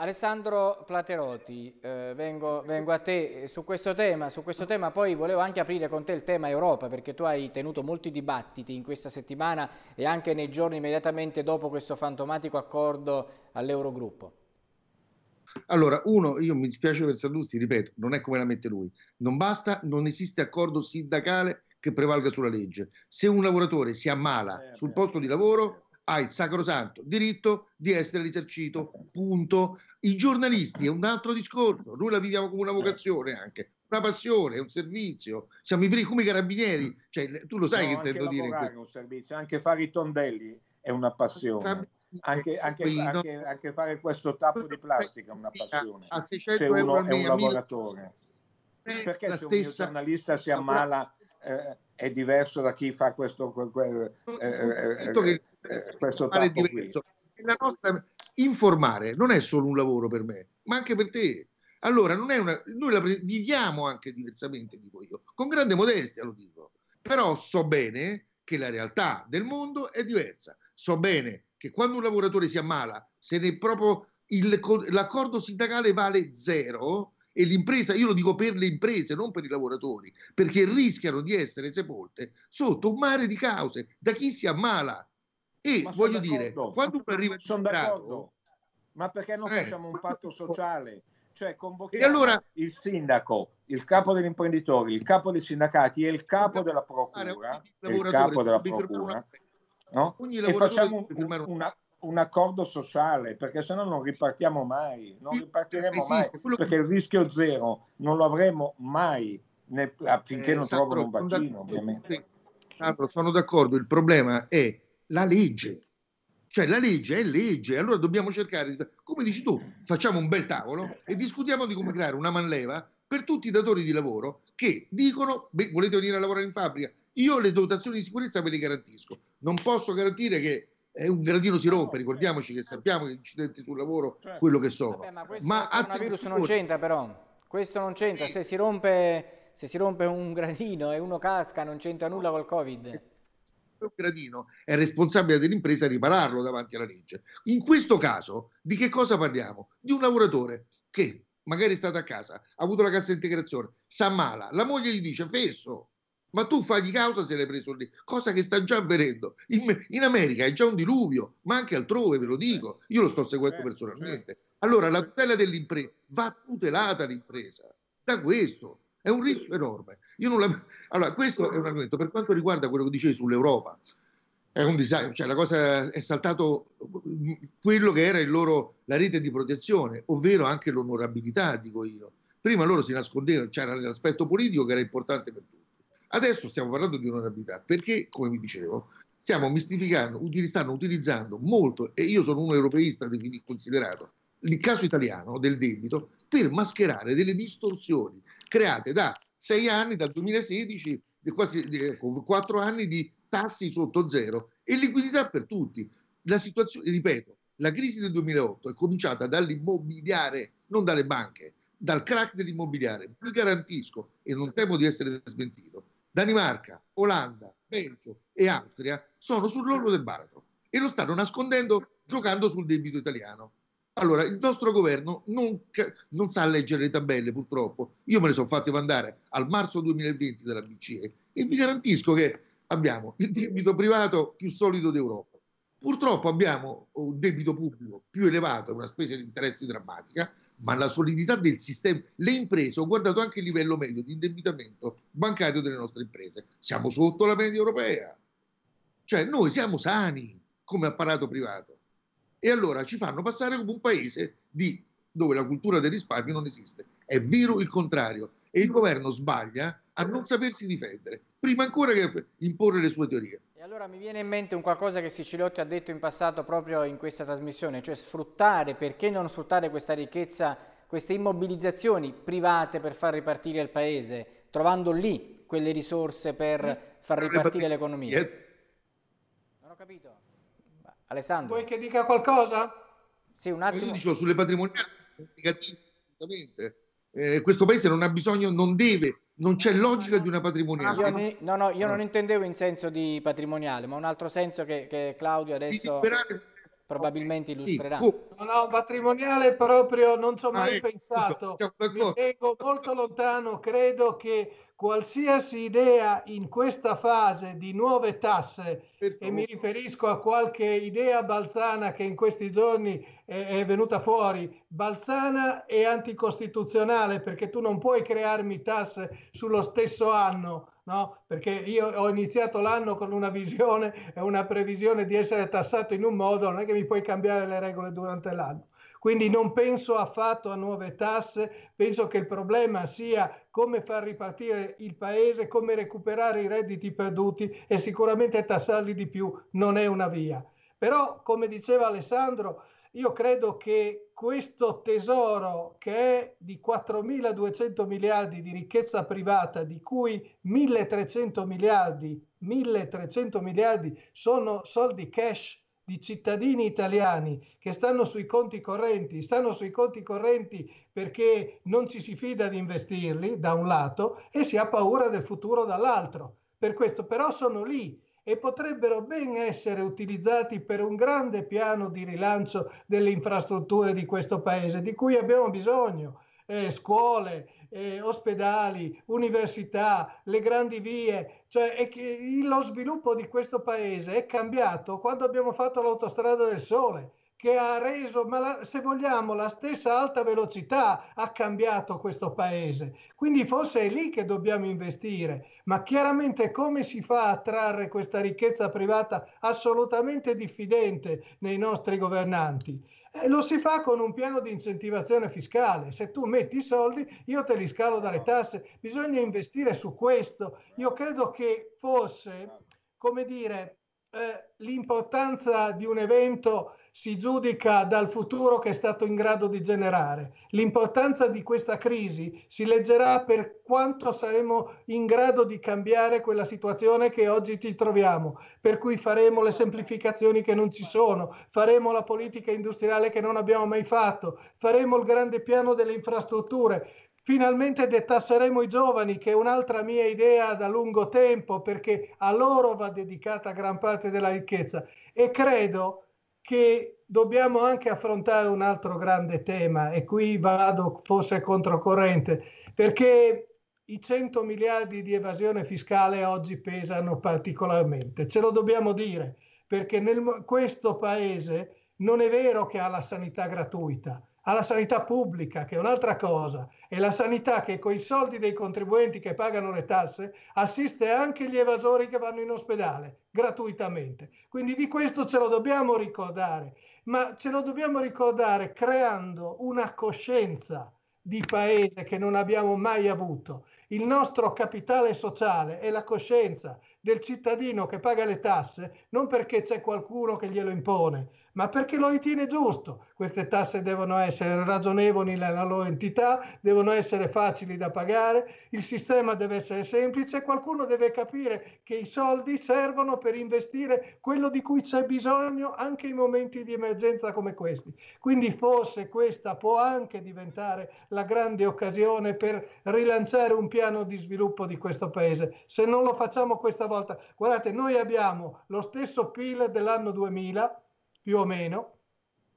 Alessandro Plateroti, eh, vengo, vengo, a te eh, su questo tema, su questo tema poi volevo anche aprire con te il tema Europa perché tu hai tenuto molti dibattiti in questa settimana e anche nei giorni immediatamente dopo questo fantomatico accordo all'Eurogruppo. Allora, uno, io mi dispiace per Sallusti, ripeto, non è come la mette lui, non basta, non esiste accordo sindacale che prevalga sulla legge. Se un lavoratore si ammala eh, sul eh. posto di lavoro, hai il sacrosanto diritto di essere risarcito, punto. I giornalisti è un altro discorso, noi la viviamo come una certo. vocazione anche, una passione, un servizio, siamo i primi come i carabinieri, cioè, tu lo sai no, che intendo dire. Anche un servizio, anche fare i tondelli è una passione. Anche, anche, anche, anche, fare questo tappo di plastica è una passione se uno è un lavoratore eh, perché la se un giornalista si ammala eh, è diverso da chi fa questo eh, eh, eh, questo fare diverso. Nostra... informare non è solo un lavoro per me, ma anche per te. Allora, non è una... noi la viviamo anche diversamente, dico io, con grande modestia lo dico, però so bene che la realtà del mondo è diversa. So bene che quando un lavoratore si ammala, se ne proprio il... l'accordo sindacale vale zero, e l'impresa, io lo dico per le imprese, non per i lavoratori, perché rischiano di essere sepolte sotto un mare di cause da chi si ammala. E ma voglio dire, quando arriva il sono d'accordo, ma perché non eh, facciamo un patto sociale? Cioè convochiamo allora, il sindaco, il capo degli imprenditori, il capo dei sindacati e il capo della procura, il capo della procura no? e facciamo un, una, un accordo sociale, perché sennò non ripartiamo mai, non ripartiremo mai, perché il rischio zero non lo avremo mai ne, affinché eh, non esatto, trovano un vaccino, ovviamente. Sono d'accordo, il problema è la legge. Cioè la legge è legge, allora dobbiamo cercare, come dici tu, facciamo un bel tavolo e discutiamo di come creare una manleva per tutti i datori di lavoro che dicono, beh, volete venire a lavorare in fabbrica? Io le dotazioni di sicurezza ve le garantisco. Non posso garantire che eh, un gradino si rompa, ricordiamoci che sappiamo che gli incidenti sul lavoro, cioè, quello che sono. Vabbè, ma questo ma coronavirus non c'entra però, questo non c'entra, se si rompe se si rompe un gradino e uno casca non c'entra nulla col covid un gradino è responsabile dell'impresa ripararlo davanti alla legge. In questo caso, di che cosa parliamo? Di un lavoratore che magari è stato a casa, ha avuto la cassa integrazione, s'ammala, la moglie gli dice fesso, ma tu fai di causa se l'hai preso lì, cosa che sta già avvenendo. In, in, America è già un diluvio, ma anche altrove, ve lo eh, dico, io lo sto seguendo certo, certo. personalmente. Allora la certo. tutela dell'impresa, va tutelata l'impresa da questo, è un rischio enorme. La... Allora, questo è un argomento. Per quanto riguarda quello che dicevi sull'Europa, è un disagio. Cioè, la cosa è saltato quello che era il loro, la rete di protezione, ovvero anche l'onorabilità, dico io. Prima loro si nascondevano, c'era l'aspetto politico che era importante per tutti. Adesso stiamo parlando di onorabilità perché, come vi dicevo, stiamo mistificando, stanno utilizzando molto, e io sono un europeista considerato, il caso italiano del debito per mascherare delle distorsioni create da sei anni, dal 2016, quasi quattro anni di tassi sotto zero e liquidità per tutti. La situazione, ripeto, la crisi del 2008 è cominciata dall'immobiliare, non dalle banche, dal crack dell'immobiliare. Vi garantisco, e non temo di essere smentito, Danimarca, Olanda, Belgio e Austria sono sull'orlo del baratro e lo stanno nascondendo giocando sul debito italiano. Allora, il nostro governo non, non, sa leggere le tabelle, purtroppo. Io me le sono fatte mandare al marzo 2020 dalla BCE e vi garantisco che abbiamo il debito privato più solido d'Europa. Purtroppo abbiamo un debito pubblico più elevato, una spesa di interessi drammatica, ma la solidità del sistema, le imprese, ho guardato anche il livello medio di indebitamento bancario delle nostre imprese, siamo sotto la media europea. Cioè noi siamo sani come apparato privato e allora ci fanno passare come un paese di, dove la cultura del risparmio non esiste. È vero il contrario. E il governo sbaglia a non sapersi difendere, prima ancora che imporre le sue teorie. E allora mi viene in mente un qualcosa che Sicilotti ha detto in passato proprio in questa trasmissione, cioè sfruttare, perché non sfruttare questa ricchezza, queste immobilizzazioni private per far ripartire il paese, trovando lì quelle risorse per far ripartire l'economia. Non ho capito. Alessandro. Vuoi che dica qualcosa? Sì, un attimo. Io dicevo sulle patrimoniali, eh, questo paese non ha bisogno, non deve, non c'è logica di una patrimoniale. Io, no, no, io no. Ah. non intendevo in senso di patrimoniale, ma un altro senso che, che Claudio adesso probabilmente illustrerà. Sì, oh. No, no, patrimoniale proprio non ci ho ah, mai ah, pensato. Ecco, molto lontano, credo che qualsiasi idea in questa fase di nuove tasse, e mi riferisco a qualche idea balzana che in questi giorni è, venuta fuori, balzana e anticostituzionale, perché tu non puoi crearmi tasse sullo stesso anno. No? Perché io ho iniziato l'anno con una visione e una previsione di essere tassato in un modo, non è che mi puoi cambiare le regole durante l'anno. Quindi non penso affatto a nuove tasse, penso che il problema sia come far ripartire il paese, come recuperare i redditi perduti e sicuramente tassarli di più non è una via. Però, come diceva Alessandro, io credo che questo tesoro che è di 4.200 miliardi di ricchezza privata, di cui 1.300 miliardi, 1.300 miliardi sono soldi cash di cittadini italiani che stanno sui conti correnti, stanno sui conti correnti perché non ci si fida di investirli da un lato e si ha paura del futuro dall'altro. Per questo però sono lì e potrebbero ben essere utilizzati per un grande piano di rilancio delle infrastrutture di questo paese di cui abbiamo bisogno. Eh, scuole, eh, ospedali, università, le grandi vie, cioè lo sviluppo di questo paese è cambiato quando abbiamo fatto l'autostrada del sole che ha reso, ma la, se vogliamo, la stessa alta velocità ha cambiato questo paese. Quindi forse è lì che dobbiamo investire, ma chiaramente come si fa a trarre questa ricchezza privata assolutamente diffidente nei nostri governanti? Eh, lo si fa con un piano di incentivazione fiscale. Se tu metti i soldi, io te li scalo dalle tasse. Bisogna investire su questo. Io credo che fosse, come dire, eh, l'importanza di un evento si giudica dal futuro che è stato in grado di generare. L'importanza di questa crisi si leggerà per quanto saremo in grado di cambiare quella situazione che oggi ci troviamo, per cui faremo le semplificazioni che non ci sono, faremo la politica industriale che non abbiamo mai fatto, faremo il grande piano delle infrastrutture, Finalmente detasseremo i giovani, che è un'altra mia idea da lungo tempo, perché a loro va dedicata gran parte della ricchezza. E credo che dobbiamo anche affrontare un altro grande tema e qui vado forse controcorrente perché i 100 miliardi di evasione fiscale oggi pesano particolarmente, ce lo dobbiamo dire, perché nel, questo paese non è vero che ha la sanità gratuita, alla sanità pubblica, che è un'altra cosa, e la sanità che con i soldi dei contribuenti che pagano le tasse assiste anche gli evasori che vanno in ospedale gratuitamente. Quindi di questo ce lo dobbiamo ricordare, ma ce lo dobbiamo ricordare creando una coscienza di paese che non abbiamo mai avuto. Il nostro capitale sociale è la coscienza del cittadino che paga le tasse non perché c'è qualcuno che glielo impone, ma perché lo ritiene giusto. Queste tasse devono essere ragionevoli nella loro entità, devono essere facili da pagare, il sistema deve essere semplice, qualcuno deve capire che i soldi servono per investire quello di cui c'è bisogno anche in momenti di emergenza come questi. Quindi forse questa può anche diventare la grande occasione per rilanciare un piano di sviluppo di questo paese. Se non lo facciamo questa volta, guardate, noi abbiamo lo stesso PIL dell'anno 2000, più o meno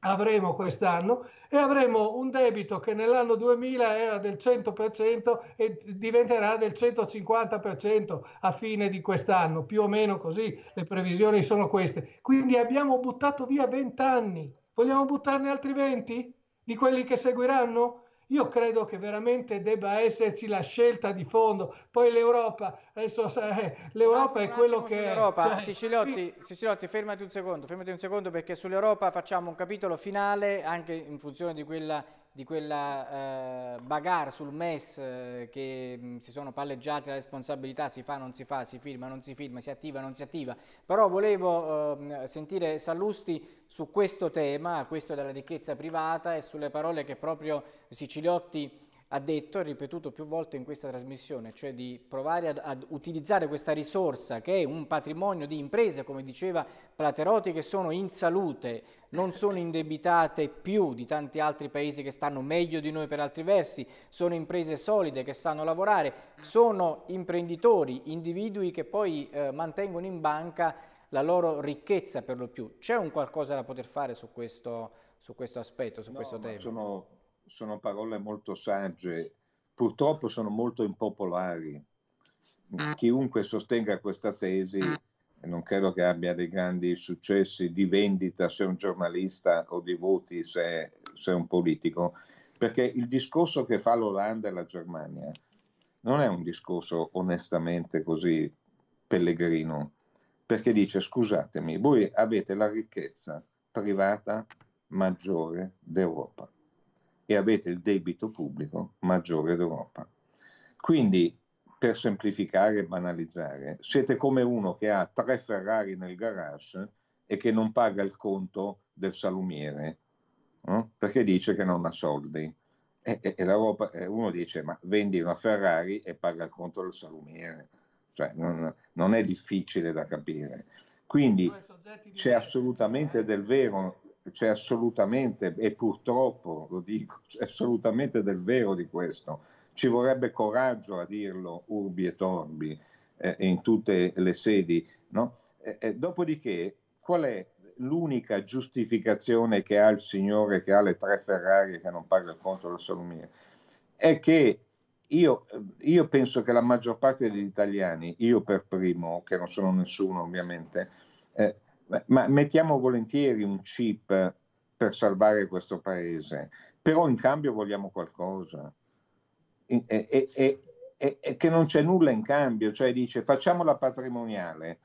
avremo quest'anno e avremo un debito che nell'anno 2000 era del 100% e diventerà del 150% a fine di quest'anno, più o meno così, le previsioni sono queste. Quindi abbiamo buttato via 20 anni, vogliamo buttarne altri 20 di quelli che seguiranno? Io credo che veramente debba esserci la scelta di fondo. Poi l'Europa, adesso eh, l'Europa è quello che... L'Europa, cioè, Sicilotti, sì. fermati un secondo, fermati un secondo perché sull'Europa facciamo un capitolo finale anche in funzione di quella di quella eh, bagarre sul MES eh, che mh, mm, si sono palleggiati la responsabilità, si fa, non si fa, si firma, non si firma, si attiva, non si attiva. Però volevo eh, sentire Sallusti su questo tema, questo della ricchezza privata e sulle parole che proprio Siciliotti ha detto e ripetuto più volte in questa trasmissione, cioè di provare ad, ad, utilizzare questa risorsa che è un patrimonio di imprese, come diceva Platerotti, che sono in salute, non sono indebitate più di tanti altri paesi che stanno meglio di noi per altri versi, sono imprese solide che sanno lavorare, sono imprenditori, individui che poi eh, mantengono in banca la loro ricchezza per lo più. C'è un qualcosa da poter fare su questo, su questo aspetto, su no, questo tema? Sono sono parole molto sagge, purtroppo sono molto impopolari. Chiunque sostenga questa tesi non credo che abbia dei grandi successi di vendita se è un giornalista o di voti se, se è un politico, perché il discorso che fa l'Olanda e la Germania non è un discorso onestamente così pellegrino, perché dice scusatemi, voi avete la ricchezza privata maggiore d'Europa e avete il debito pubblico maggiore d'Europa. Quindi, per semplificare e banalizzare, siete come uno che ha tre Ferrari nel garage e che non paga il conto del salumiere, eh? perché dice che non ha soldi. E, e, e roba, uno dice, ma vendi una Ferrari e paga il conto del salumiere. Cioè, non, non è difficile da capire. Quindi c'è assolutamente eh? del vero c'è assolutamente, e purtroppo lo dico, [LAUGHS] c'è assolutamente del vero di questo. Ci vorrebbe coraggio a dirlo urbi e torbi eh, in tutte le sedi. No? Eh, eh, dopodiché, qual è l'unica giustificazione che ha il signore che ha le tre Ferrari che non paga il conto della Salomia? È che io, io, penso che la maggior parte degli italiani, io per primo, che non sono nessuno ovviamente, eh, ma mettiamo volentieri un chip per salvare questo paese, però in cambio vogliamo qualcosa. E, e, e, e, che non c'è nulla in cambio, cioè dice facciamo la patrimoniale.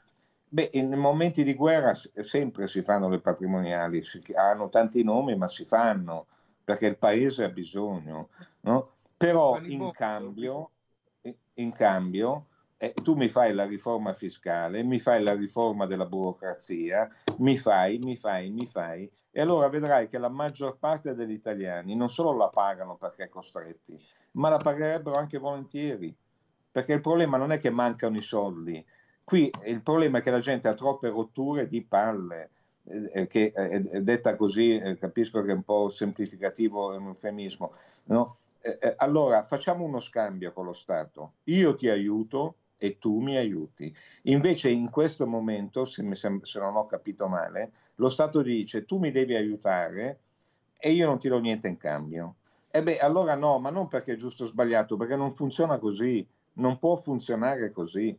Beh, in momenti di guerra sempre si fanno le patrimoniali, si, hanno tanti nomi ma si fanno perché il paese ha bisogno, no? però boh, boh. in cambio, in cambio eh, tu mi fai la riforma fiscale, mi fai la riforma della burocrazia, mi fai, mi fai, mi fai, e allora vedrai che la maggior parte degli italiani non solo la pagano perché costretti, ma la pagherebbero anche volentieri, perché il problema non è che mancano i soldi, qui il problema è che la gente ha troppe rotture di palle, eh, eh, che è eh, detta così, capisco che è un po' semplificativo, è un eufemismo, no? allora facciamo uno scambio con lo Stato, io ti aiuto e tu mi aiuti. Invece in questo momento, se, mi, se, non ho capito male, lo Stato dice tu mi devi aiutare e io non ti do niente in cambio. E beh, allora no, ma non perché è giusto o sbagliato, perché non funziona così, non può funzionare così.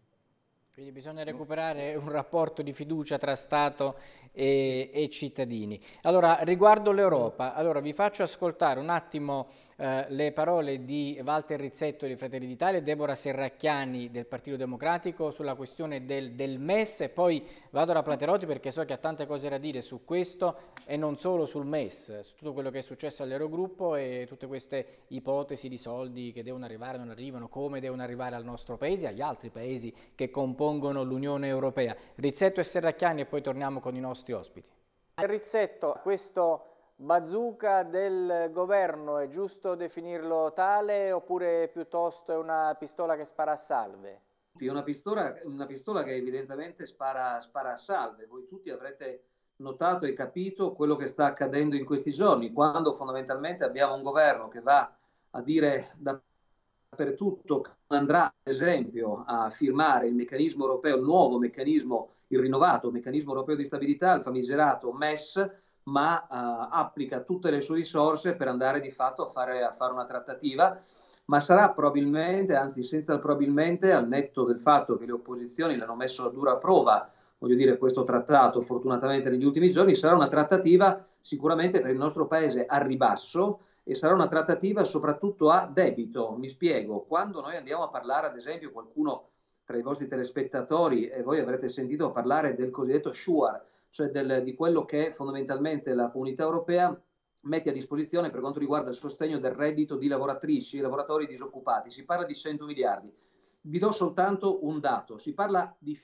Quindi bisogna recuperare un rapporto di fiducia tra Stato e, e cittadini. Allora, riguardo l'Europa, allora vi faccio ascoltare un attimo eh, le parole di Walter Rizzetto di Fratelli d'Italia e Deborah Serracchiani del Partito Democratico sulla questione del, del MES e poi vado da Platerotti perché so che ha tante cose da dire su questo e non solo sul MES, su tutto quello che è successo all'Eurogruppo e tutte queste ipotesi di soldi che devono arrivare, non arrivano, come devono arrivare al nostro paese e agli altri paesi che compongono l'Unione Europea. Rizzetto e Serracchiani e poi torniamo con i nostri ospiti. Rizzetto, questo bazooka del governo, è giusto definirlo tale oppure piuttosto è una pistola che spara a salve? È una pistola, una pistola che evidentemente spara, spara, a salve. Voi tutti avrete notato e capito quello che sta accadendo in questi giorni, quando fondamentalmente abbiamo un governo che va a dire dappertutto che andrà, ad esempio, a firmare il meccanismo europeo, il nuovo meccanismo, il rinnovato meccanismo europeo di stabilità, il famigerato MES, ma uh, applica tutte le sue risorse per andare di fatto a fare, a fare una trattativa, ma sarà probabilmente, anzi senza probabilmente, al netto del fatto che le opposizioni l'hanno messo a dura prova, voglio dire, questo trattato fortunatamente negli ultimi giorni, sarà una trattativa sicuramente per il nostro Paese a ribasso, e sarà una trattativa soprattutto a debito. Mi spiego, quando noi andiamo a parlare, ad esempio, qualcuno tra i vostri telespettatori e voi avrete sentito parlare del cosiddetto SURE, cioè del, di quello che fondamentalmente la comunità europea mette a disposizione per quanto riguarda il sostegno del reddito di lavoratrici e lavoratori disoccupati. Si parla di 100 miliardi. Vi do soltanto un dato, si parla di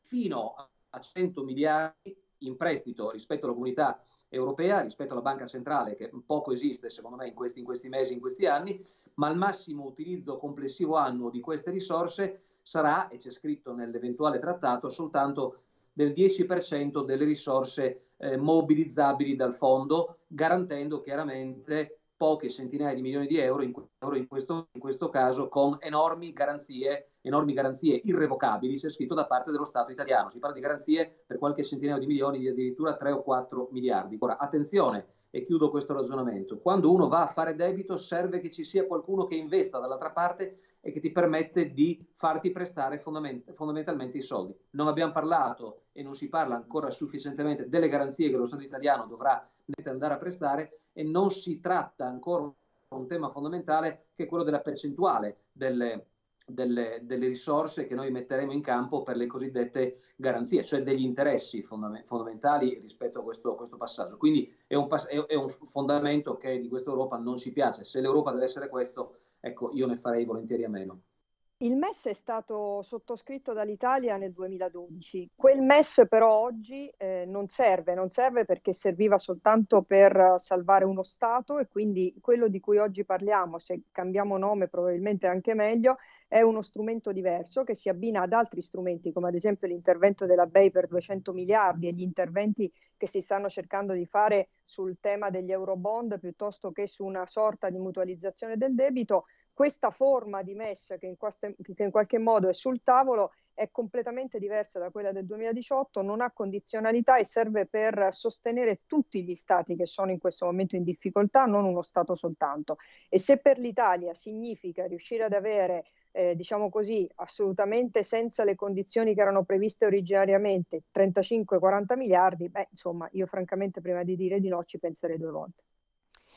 fino a 100 miliardi in prestito rispetto alla comunità europea, rispetto alla banca centrale che poco esiste secondo me in questi, in questi mesi, in questi anni, ma il massimo utilizzo complessivo annuo di queste risorse sarà, e c'è scritto nell'eventuale trattato, soltanto del 10% delle risorse eh, mobilizzabili dal fondo, garantendo chiaramente poche centinaia di milioni di euro, in, in, questo, in questo, caso con enormi garanzie, enormi garanzie irrevocabili, c'è scritto da parte dello Stato italiano. Si parla di garanzie per qualche centinaio di milioni, di addirittura 3 o 4 miliardi. Ora, attenzione, e chiudo questo ragionamento, quando uno va a fare debito serve che ci sia qualcuno che investa dall'altra parte e che ti permette di farti prestare fondament- fondamentalmente i soldi. Non abbiamo parlato e non si parla ancora sufficientemente delle garanzie che lo Stato italiano dovrà andare a prestare e non si tratta ancora un tema fondamentale che è quello della percentuale delle, delle, delle risorse che noi metteremo in campo per le cosiddette garanzie, cioè degli interessi fondament- fondamentali rispetto a questo, questo passaggio. Quindi è un, pass- è un, fondamento che di questa Europa non ci piace. Se l'Europa deve essere questo, ecco, io ne farei volentieri a meno. Il MES è stato sottoscritto dall'Italia nel 2012. Quel MES però oggi eh, non serve, non serve perché serviva soltanto per salvare uno Stato e quindi quello di cui oggi parliamo, se cambiamo nome probabilmente anche meglio, è uno strumento diverso che si abbina ad altri strumenti come ad esempio l'intervento della BEI per 200 miliardi e gli interventi che si stanno cercando di fare sul tema degli euro bond piuttosto che su una sorta di mutualizzazione del debito questa forma di MES che in, quaste, che in qualche modo è sul tavolo è completamente diversa da quella del 2018, non ha condizionalità e serve per sostenere tutti gli stati che sono in questo momento in difficoltà, non uno stato soltanto. E se per l'Italia significa riuscire ad avere eh, diciamo così, assolutamente senza le condizioni che erano previste originariamente, 35-40 miliardi, beh, insomma, io francamente prima di dire di no ci penserei due volte.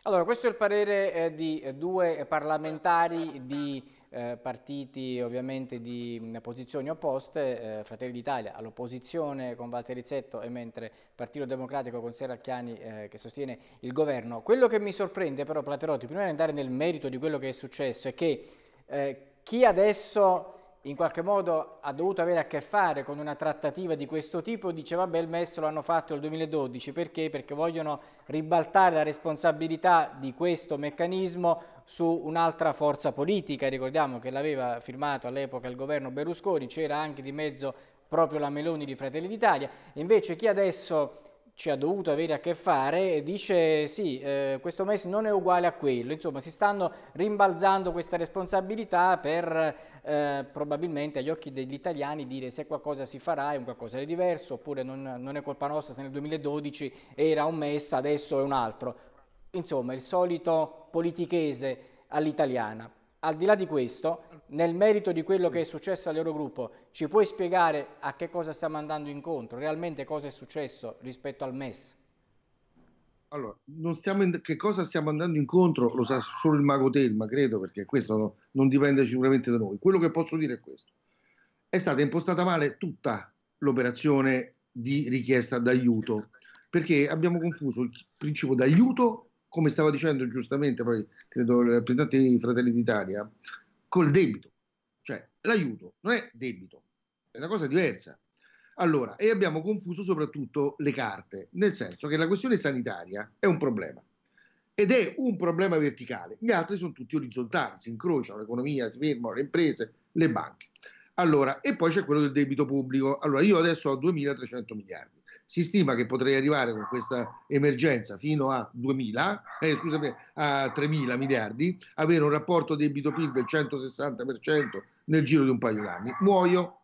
Allora, questo è il parere eh, di eh, due parlamentari di eh, partiti ovviamente di mh, posizioni opposte, eh, Fratelli d'Italia all'opposizione con Valterizzetto e mentre Partito Democratico con Serracchiani eh, che sostiene il governo. Quello che mi sorprende però Platerotti, prima di andare nel merito di quello che è successo, è che chi adesso in qualche modo ha dovuto avere a che fare con una trattativa di questo tipo, dice vabbè il MES lo hanno fatto nel 2012, perché? Perché vogliono ribaltare la responsabilità di questo meccanismo su un'altra forza politica, ricordiamo che l'aveva firmato all'epoca il governo Berlusconi, c'era anche di mezzo proprio la Meloni di Fratelli d'Italia, invece chi adesso ci ha dovuto avere a che fare, e dice sì, eh, questo MES non è uguale a quello, insomma si stanno rimbalzando questa responsabilità per eh, probabilmente agli occhi degli italiani dire se qualcosa si farà è un qualcosa di diverso, oppure non, non è colpa nostra se nel 2012 era un MES, adesso è un altro. Insomma, il solito politichese all'italiana. Al di là di questo, nel merito di quello che mm. è successo all'Eurogruppo, ci puoi spiegare a che cosa stiamo andando incontro? Realmente cosa è successo rispetto al MES? Allora, non stiamo in... che cosa stiamo andando incontro lo sa solo il mago Telma, credo, perché questo no, non dipende sicuramente da noi. Quello che posso dire è questo. È stata impostata male tutta l'operazione di richiesta d'aiuto, perché abbiamo confuso il principio d'aiuto, come stava dicendo giustamente poi credo il rappresentante dei Fratelli d'Italia, col debito. Cioè l'aiuto non è debito, è una cosa diversa. Allora, e abbiamo confuso soprattutto le carte, nel senso che la questione sanitaria è un problema ed è un problema verticale, gli altri sono tutti orizzontali, si incrociano l'economia, si fermano le imprese, le banche. Allora, e poi c'è quello del debito pubblico. Allora, io adesso ho 2.300 miliardi si stima che potrei arrivare con questa emergenza fino a 2000, eh, scusami, a 3000 miliardi, avere un rapporto debito-PIL del 160% nel giro di un paio d'anni. Muoio.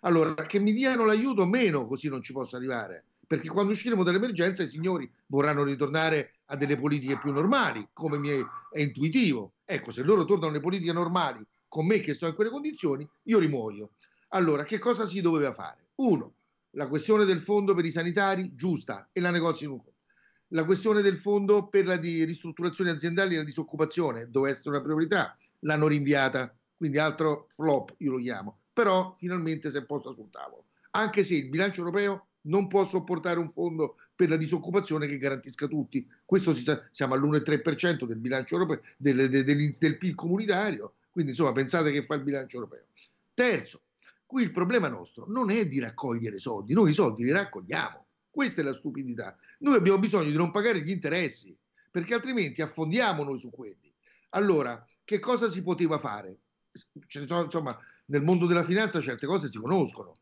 Allora, che mi diano l'aiuto meno, così non ci posso arrivare. Perché quando usciremo dall'emergenza i signori vorranno ritornare a delle politiche più normali, come mi è, è intuitivo. Ecco, se loro tornano alle politiche normali con me che sto in quelle condizioni, io rimuoio. Allora, che cosa si doveva fare? Uno, la questione del fondo per i sanitari, giusta, e la negozio La questione del fondo per la di ristrutturazione aziendale e la disoccupazione doveva essere una priorità, l'hanno rinviata, quindi altro flop io lo chiamo, però finalmente si è posta sul tavolo, anche se il bilancio europeo non può sopportare un fondo per la disoccupazione che garantisca tutti. Questo si sa, siamo all'1,3% del bilancio europeo, del, del, del, del PIL comunitario, quindi insomma pensate che fa il bilancio europeo. Terzo, Qui il problema nostro non è di raccogliere soldi, noi i soldi li raccogliamo. Questa è la stupidità. Noi abbiamo bisogno di non pagare gli interessi, perché altrimenti affondiamo noi su quelli. Allora, che cosa si poteva fare? Sono, insomma, nel mondo della finanza certe cose si conoscono.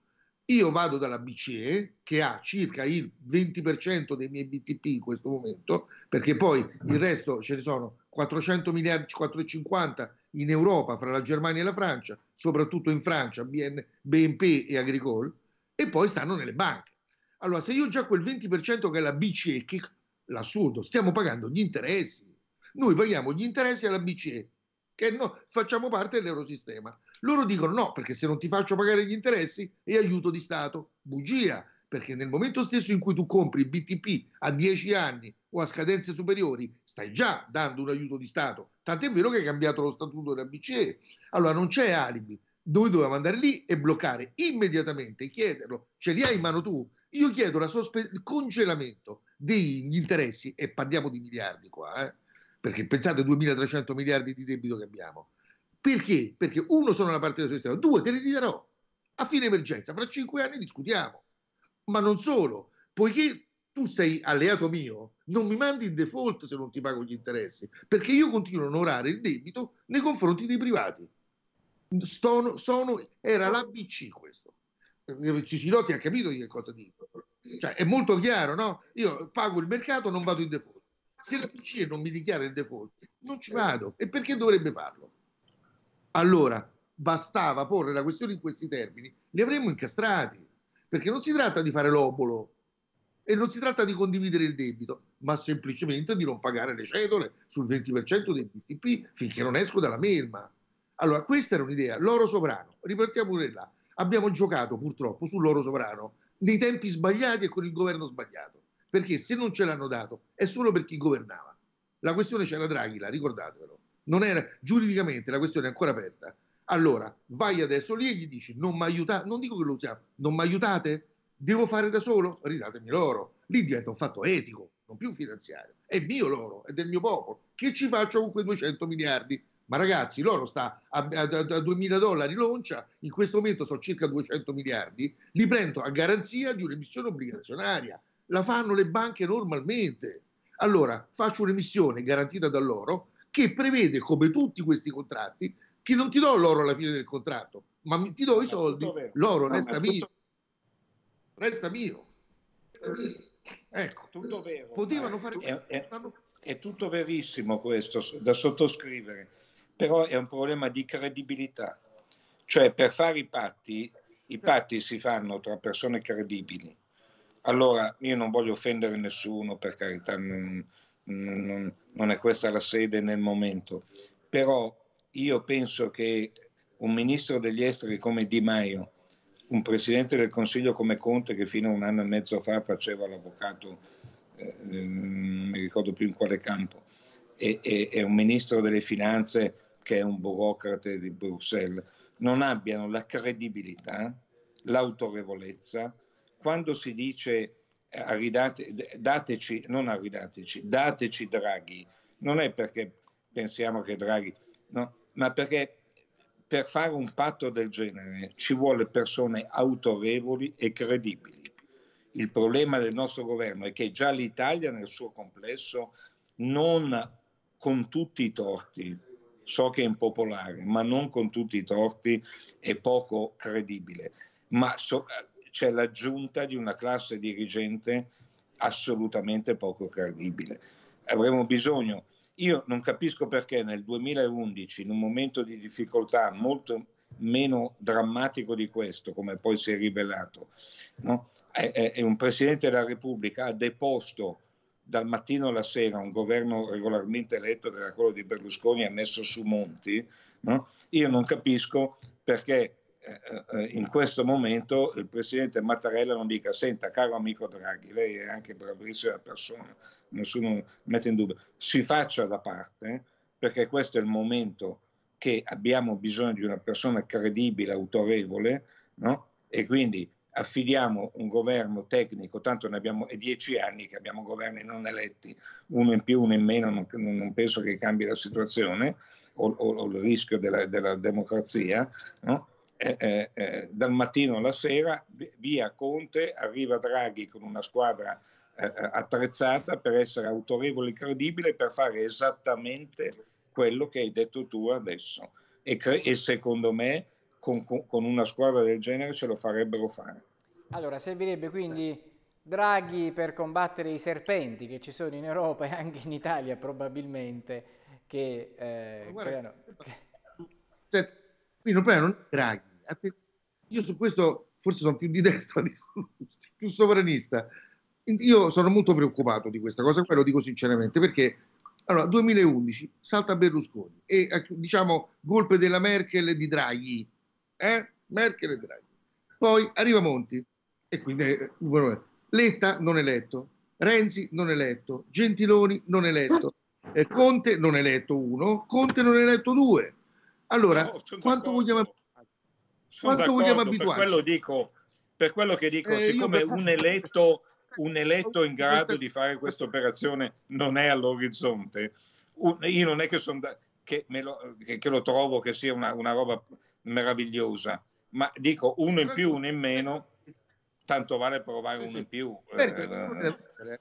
Io vado dalla BCE che ha circa il 20% dei miei BTP in questo momento, perché poi il resto ce ne sono 400 miliardi, 450 miliardi in Europa fra la Germania e la Francia, soprattutto in Francia, BN, BNP e Agricole, e poi stanno nelle banche. Allora, se io già quel 20% che è la BCE, che l'assurdo, stiamo pagando gli interessi. Noi paghiamo gli interessi alla BCE, che no, facciamo parte dell'eurosistema. Loro dicono no, perché se non ti faccio pagare gli interessi è aiuto di Stato. Bugia, perché nel momento stesso in cui tu compri BTP a 10 anni o a scadenze superiori, stai già dando un aiuto di Stato. Tant'è vero che hai cambiato lo statuto della BCE. Allora non c'è alibi. Noi dovevamo andare lì e bloccare immediatamente, chiederlo, ce li hai in mano tu? Io chiedo sospe- il congelamento degli interessi, e parliamo di miliardi qua, eh? perché pensate 2.300 miliardi di debito che abbiamo. Perché? Perché uno sono la parte del suo due te li ridarò a fine emergenza, fra cinque anni discutiamo. Ma non solo, poiché tu sei alleato mio, non mi mandi in default se non ti pago gli interessi, perché io continuo a onorare il debito nei confronti dei privati. Stono, sono, era l'ABC questo. Eh, Cicilotti ha capito che cosa dico. Cioè, è molto chiaro, no? Io pago il mercato, non vado in default. Se la BCE non mi dichiara il default, non ci vado. E perché dovrebbe farlo? Allora, bastava porre la questione in questi termini, li avremmo incastrati. Perché non si tratta di fare l'obolo e non si tratta di condividere il debito, ma semplicemente di non pagare le cedole sul 20% del BTP finché non esco dalla merma. Allora, questa era un'idea. L'oro sovrano, ripartiamo pure là. Abbiamo giocato purtroppo sull'oro sovrano nei tempi sbagliati e con il governo sbagliato. Perché se non ce l'hanno dato è solo per chi governava. La questione c'era Draghi, la ricordatevelo. Non era, giuridicamente la questione è ancora aperta. Allora, vai adesso lì e gli dici: Non mi aiutate, non dico che lo usiamo, non mi aiutate? Devo fare da solo? Ridatemi loro. Lì diventa un fatto etico, non più finanziario. È mio loro, è del mio popolo. Che ci faccio con quei 200 miliardi? Ma ragazzi, l'oro sta a, a, a 2000 dollari l'oncia, in questo momento sono circa 200 miliardi, li prendo a garanzia di un'emissione obbligazionaria. La fanno le banche normalmente. Allora, faccio un'emissione garantita da loro che prevede, come tutti questi contratti, che non ti do l'oro alla fine del contratto, ma ti do i soldi, l'oro resta mio Resta mio. Ecco, tutto vero. Potevano eh, fare è, è, è tutto verissimo questo da sottoscrivere, però è un problema di credibilità. Cioè, per fare i patti, i patti si fanno tra persone credibili. Allora, io non voglio offendere nessuno, per carità, non, non, non è questa la sede nel momento, però io penso che un ministro degli esteri come Di Maio, un Presidente del Consiglio come Conte che fino a un anno e mezzo fa faceva l'avvocato, eh, non mi ricordo più in quale campo, e, e, e un Ministro delle Finanze che è un burocrate di Bruxelles, non abbiano la credibilità, l'autorevolezza, quando si dice Aridate, eh, dateci, non arridateci, dateci Draghi, non è perché pensiamo che Draghi, no, ma perché per fare un patto del genere ci vuole persone autorevoli e credibili. Il problema del nostro governo è che già l'Italia nel suo complesso non con tutti i torti, so che è impopolare, ma non con tutti i torti è poco credibile, ma so, c'è l'aggiunta di una classe dirigente assolutamente poco credibile. Avremo bisogno io non capisco perché nel 2011, in un momento di difficoltà molto meno drammatico di questo, come poi si è rivelato, no? un Presidente della Repubblica ha deposto dal mattino alla sera un governo regolarmente eletto, che era quello di Berlusconi, ha messo su Monti, no? io non capisco perché eh, eh, in questo momento il presidente Mattarella non dica senta caro amico Draghi, lei è anche bravissima persona, nessuno mette in dubbio, si faccia da parte perché questo è il momento che abbiamo bisogno di una persona credibile, autorevole no? e quindi affidiamo un governo tecnico, tanto ne abbiamo è dieci anni che abbiamo governi non eletti, uno in più, uno in meno, non, non penso che cambi la situazione o, o, o il rischio della, della democrazia, no? Eh, eh, eh, dal mattino alla sera, via Conte, arriva Draghi con una squadra eh, eh, attrezzata per essere autorevole e credibile per fare esattamente quello che hai detto tu adesso. E, cre- e secondo me con, con una squadra del genere ce lo farebbero fare. Allora, servirebbe quindi... Draghi per combattere i serpenti che ci sono in Europa e anche in Italia probabilmente che eh, Guarda, creano... Il problema non è Draghi, io su questo forse sono più di destra, [LAUGHS] più sovranista. Io sono molto preoccupato di questa cosa, qua lo dico sinceramente, perché allora, 2011 salta Berlusconi e eh, diciamo golpe della Merkel e di Draghi, eh? Merkel e Draghi. Poi arriva Monti e quindi eh, Letta non eletto, Renzi non eletto, Gentiloni non eletto, eh, Conte non eletto uno, Conte non eletto due. Allora, no, quanto d'accordo. vogliamo quanto vogliamo abituarci? Per quello, dico, per quello che dico, eh, siccome io... un, [LAUGHS] eletto, un eletto in grado questa... di fare questa operazione non è all'orizzonte, un, io non è che, son, che, lo, che, che lo, trovo che sia una, una roba meravigliosa, ma dico uno in più, uno in meno, tanto vale provare uno in più. Eh, eh, eh.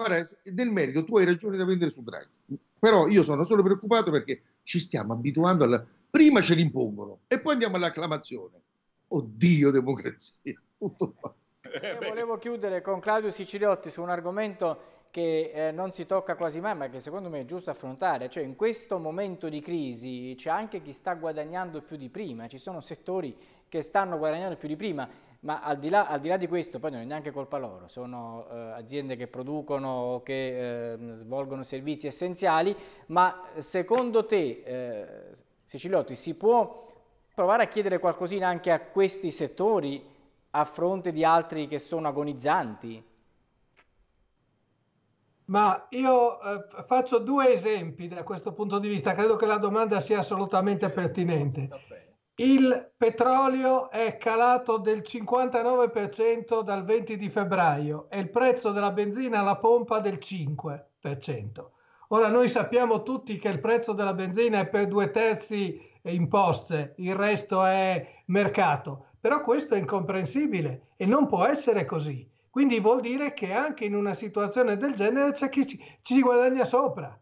Ora, nel merito tu hai ragione da vendere su Draghi, però io sono solo preoccupato perché ci stiamo abituando alla, prima ce l'impongono e poi andiamo all'acclamazione. Oddio, democrazia. [LAUGHS] Tutto qua. Io volevo chiudere con Claudio Siciliotti su un argomento che eh, non si tocca quasi mai, ma che secondo me è giusto affrontare. Cioè in questo momento di crisi c'è anche chi sta guadagnando più di prima, ci sono settori che stanno guadagnando più di prima, ma al di là, al di, là di questo poi non è neanche colpa loro, sono eh, aziende che producono, che eh, svolgono servizi essenziali, ma secondo te eh, Siciliotti, si può provare a chiedere qualcosina anche a questi settori a fronte di altri che sono agonizzanti? Ma io eh, faccio due esempi da questo punto di vista, credo che la domanda sia assolutamente pertinente. Il petrolio è calato del 59% dal 20 di febbraio e il prezzo della benzina alla pompa del 5%. Ora noi sappiamo tutti che il prezzo della benzina è per due terzi imposte, il resto è mercato, però questo è incomprensibile e non può essere così. Quindi vuol dire che anche in una situazione del genere c'è chi ci guadagna sopra.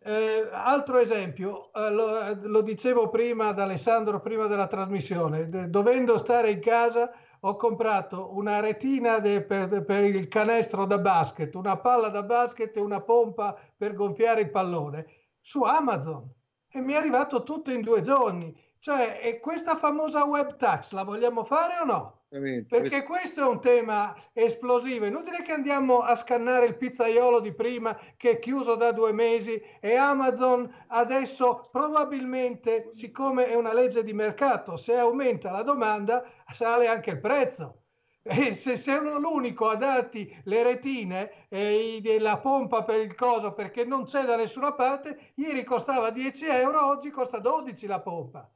Eh, altro esempio, eh, lo, eh, lo, dicevo prima ad Alessandro, prima della trasmissione, dovendo stare in casa ho comprato una retina de, per, per, il canestro da basket, una palla da basket e una pompa per gonfiare il pallone su Amazon e mi è arrivato tutto in due giorni. Cioè, e questa famosa web tax la vogliamo fare o no? Perché questo è un tema esplosivo. Inutile che andiamo a scannare il pizzaiolo di prima che è chiuso da due mesi e Amazon adesso probabilmente, siccome è una legge di mercato, se aumenta la domanda sale anche il prezzo. [LAUGHS] E se sono l'unico a darti le retine e la pompa per il coso perché non c'è da nessuna parte, ieri costava 10 euro, oggi costa 12 la pompa.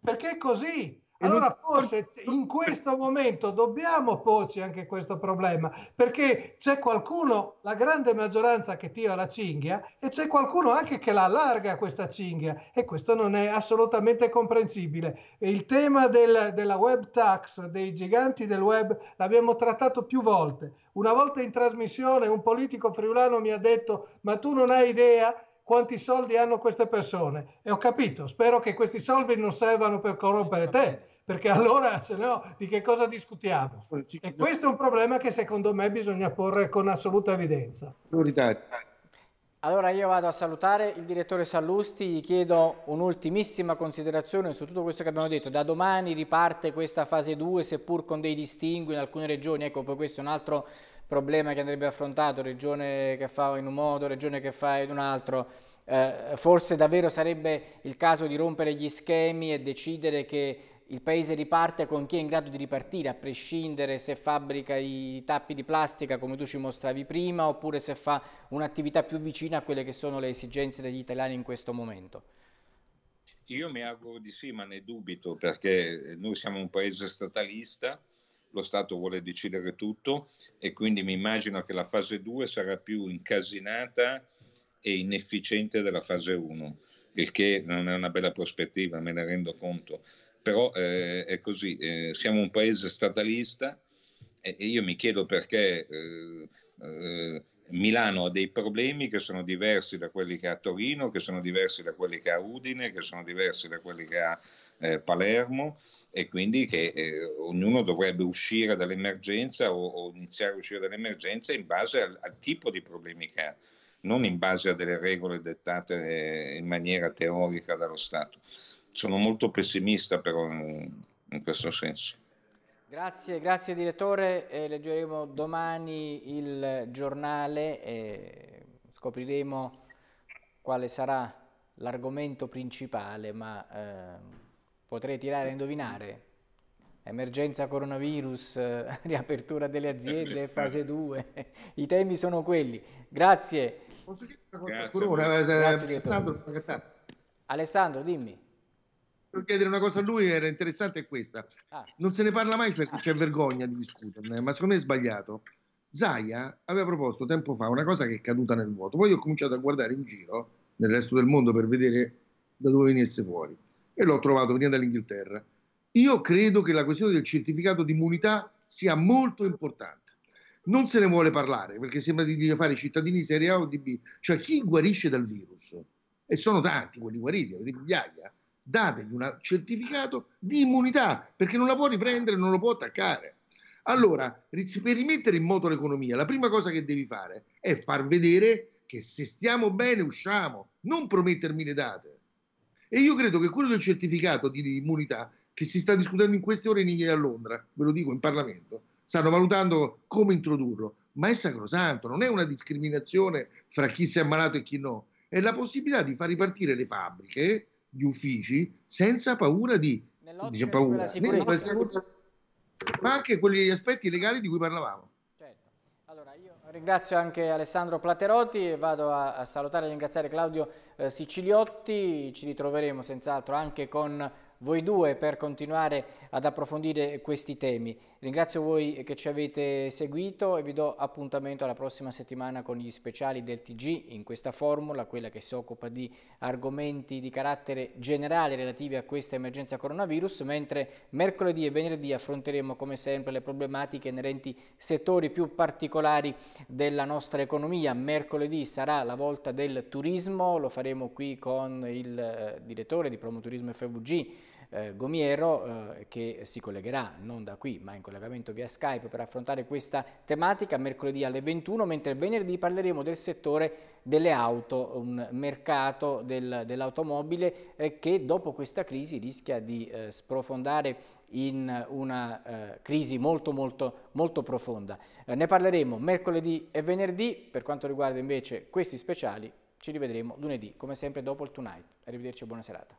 Perché così? Allora forse in questo momento dobbiamo porci anche questo problema, perché c'è qualcuno, la grande maggioranza che tira la cinghia e c'è qualcuno anche che la allarga questa cinghia e questo non è assolutamente comprensibile. il tema del, della web tax, dei giganti del web, l'abbiamo trattato più volte. Una volta in trasmissione un politico friulano mi ha detto ma tu non hai idea quanti soldi hanno queste persone. E ho capito, spero che questi soldi non servano per corrompere te, perché allora se no di che cosa discutiamo? E questo è un problema che secondo me bisogna porre con assoluta evidenza. Allora io vado a salutare il direttore Sallusti, gli chiedo un'ultimissima considerazione su tutto questo che abbiamo detto. Da domani riparte questa fase 2, seppur con dei distingui in alcune regioni, ecco poi questo è un altro problema che andrebbe affrontato, regione che fa in un modo, regione che fa in un altro, eh, forse davvero sarebbe il caso di rompere gli schemi e decidere che il paese riparte con chi è in grado di ripartire, a prescindere se fabbrica i tappi di plastica come tu ci mostravi prima oppure se fa un'attività più vicina a quelle che sono le esigenze degli italiani in questo momento. Io mi auguro di sì, ma ne dubito perché eh, noi siamo un paese statalista lo Stato vuole decidere tutto e quindi mi immagino che la fase 2 sarà più incasinata e inefficiente della fase 1, il che non è una bella prospettiva, me ne rendo conto. Però eh, è così, eh, siamo un paese statalista e, e io mi chiedo perché eh, eh, Milano ha dei problemi che sono diversi da quelli che ha Torino, che sono diversi da quelli che ha Udine, che sono diversi da quelli che ha eh, Palermo e quindi che eh, ognuno dovrebbe uscire dall'emergenza o, o, iniziare a uscire dall'emergenza in base al, al tipo di problemi che ha, non in base a delle regole dettate eh, in maniera teorica dallo Stato. Sono molto pessimista però in, in questo senso. Grazie, grazie direttore, eh, leggeremo domani il giornale e scopriremo quale sarà l'argomento principale, ma... Eh Potrei tirare a indovinare. Emergenza coronavirus, [LAUGHS] riapertura delle aziende, fase 2. I temi sono quelli. Grazie. Eh, Alessandro, Alessandro, dimmi chiedere una cosa a lui era interessante è questa. Ah. Non se ne parla mai perché c'è vergogna di discuterne, ma secondo me è sbagliato. Zaia aveva proposto tempo fa una cosa che è caduta nel vuoto. Poi ho cominciato a guardare in giro nel resto del mondo per vedere da dove venisse fuori e l'ho trovato venendo dall'Inghilterra. Io credo che la questione del certificato di immunità sia molto importante. Non se ne vuole parlare perché sembra di fare cittadini serie A o di B, cioè chi guarisce dal virus, e sono tanti quelli guariti, avete migliaia, dategli un certificato di immunità perché non la può riprendere, non lo può attaccare. Allora, per rimettere in moto l'economia, la prima cosa che devi fare è far vedere che se stiamo bene usciamo, non promettermi le date. E io credo che quello del certificato di immunità che si sta discutendo in queste ore in a Londra, ve lo dico in Parlamento, stanno valutando come introdurlo, ma è sacrosanto, non è una discriminazione fra chi si è ammalato e chi no, è la possibilità di far ripartire le fabbriche, gli uffici, senza paura di... Nell'ottica paura, di ma anche quegli aspetti legali di cui parlavamo. Ringrazio anche Alessandro Platerotti e vado a, salutare e ringraziare Claudio eh, Siciliotti, ci ritroveremo senz'altro anche con voi due per continuare ad approfondire questi temi. Ringrazio voi che ci avete seguito e vi do appuntamento alla prossima settimana con gli speciali del TG in questa formula, quella che si occupa di argomenti di carattere generale relativi a questa emergenza coronavirus, mentre mercoledì e venerdì affronteremo come sempre le problematiche inerenti settori più particolari della nostra economia. Mercoledì sarà la volta del turismo, lo faremo qui con il eh, direttore di Promoturismo FVG, eh, Gomiero eh, che si collegherà non da qui ma in collegamento via Skype per affrontare questa tematica mercoledì alle 21 mentre venerdì parleremo del settore delle auto, un mercato del, dell'automobile eh, che dopo questa crisi rischia di eh, sprofondare in una eh, crisi molto molto molto profonda. Eh, ne parleremo mercoledì e venerdì, per quanto riguarda invece questi speciali ci rivedremo lunedì come sempre dopo il Tonight. Arrivederci e buona serata.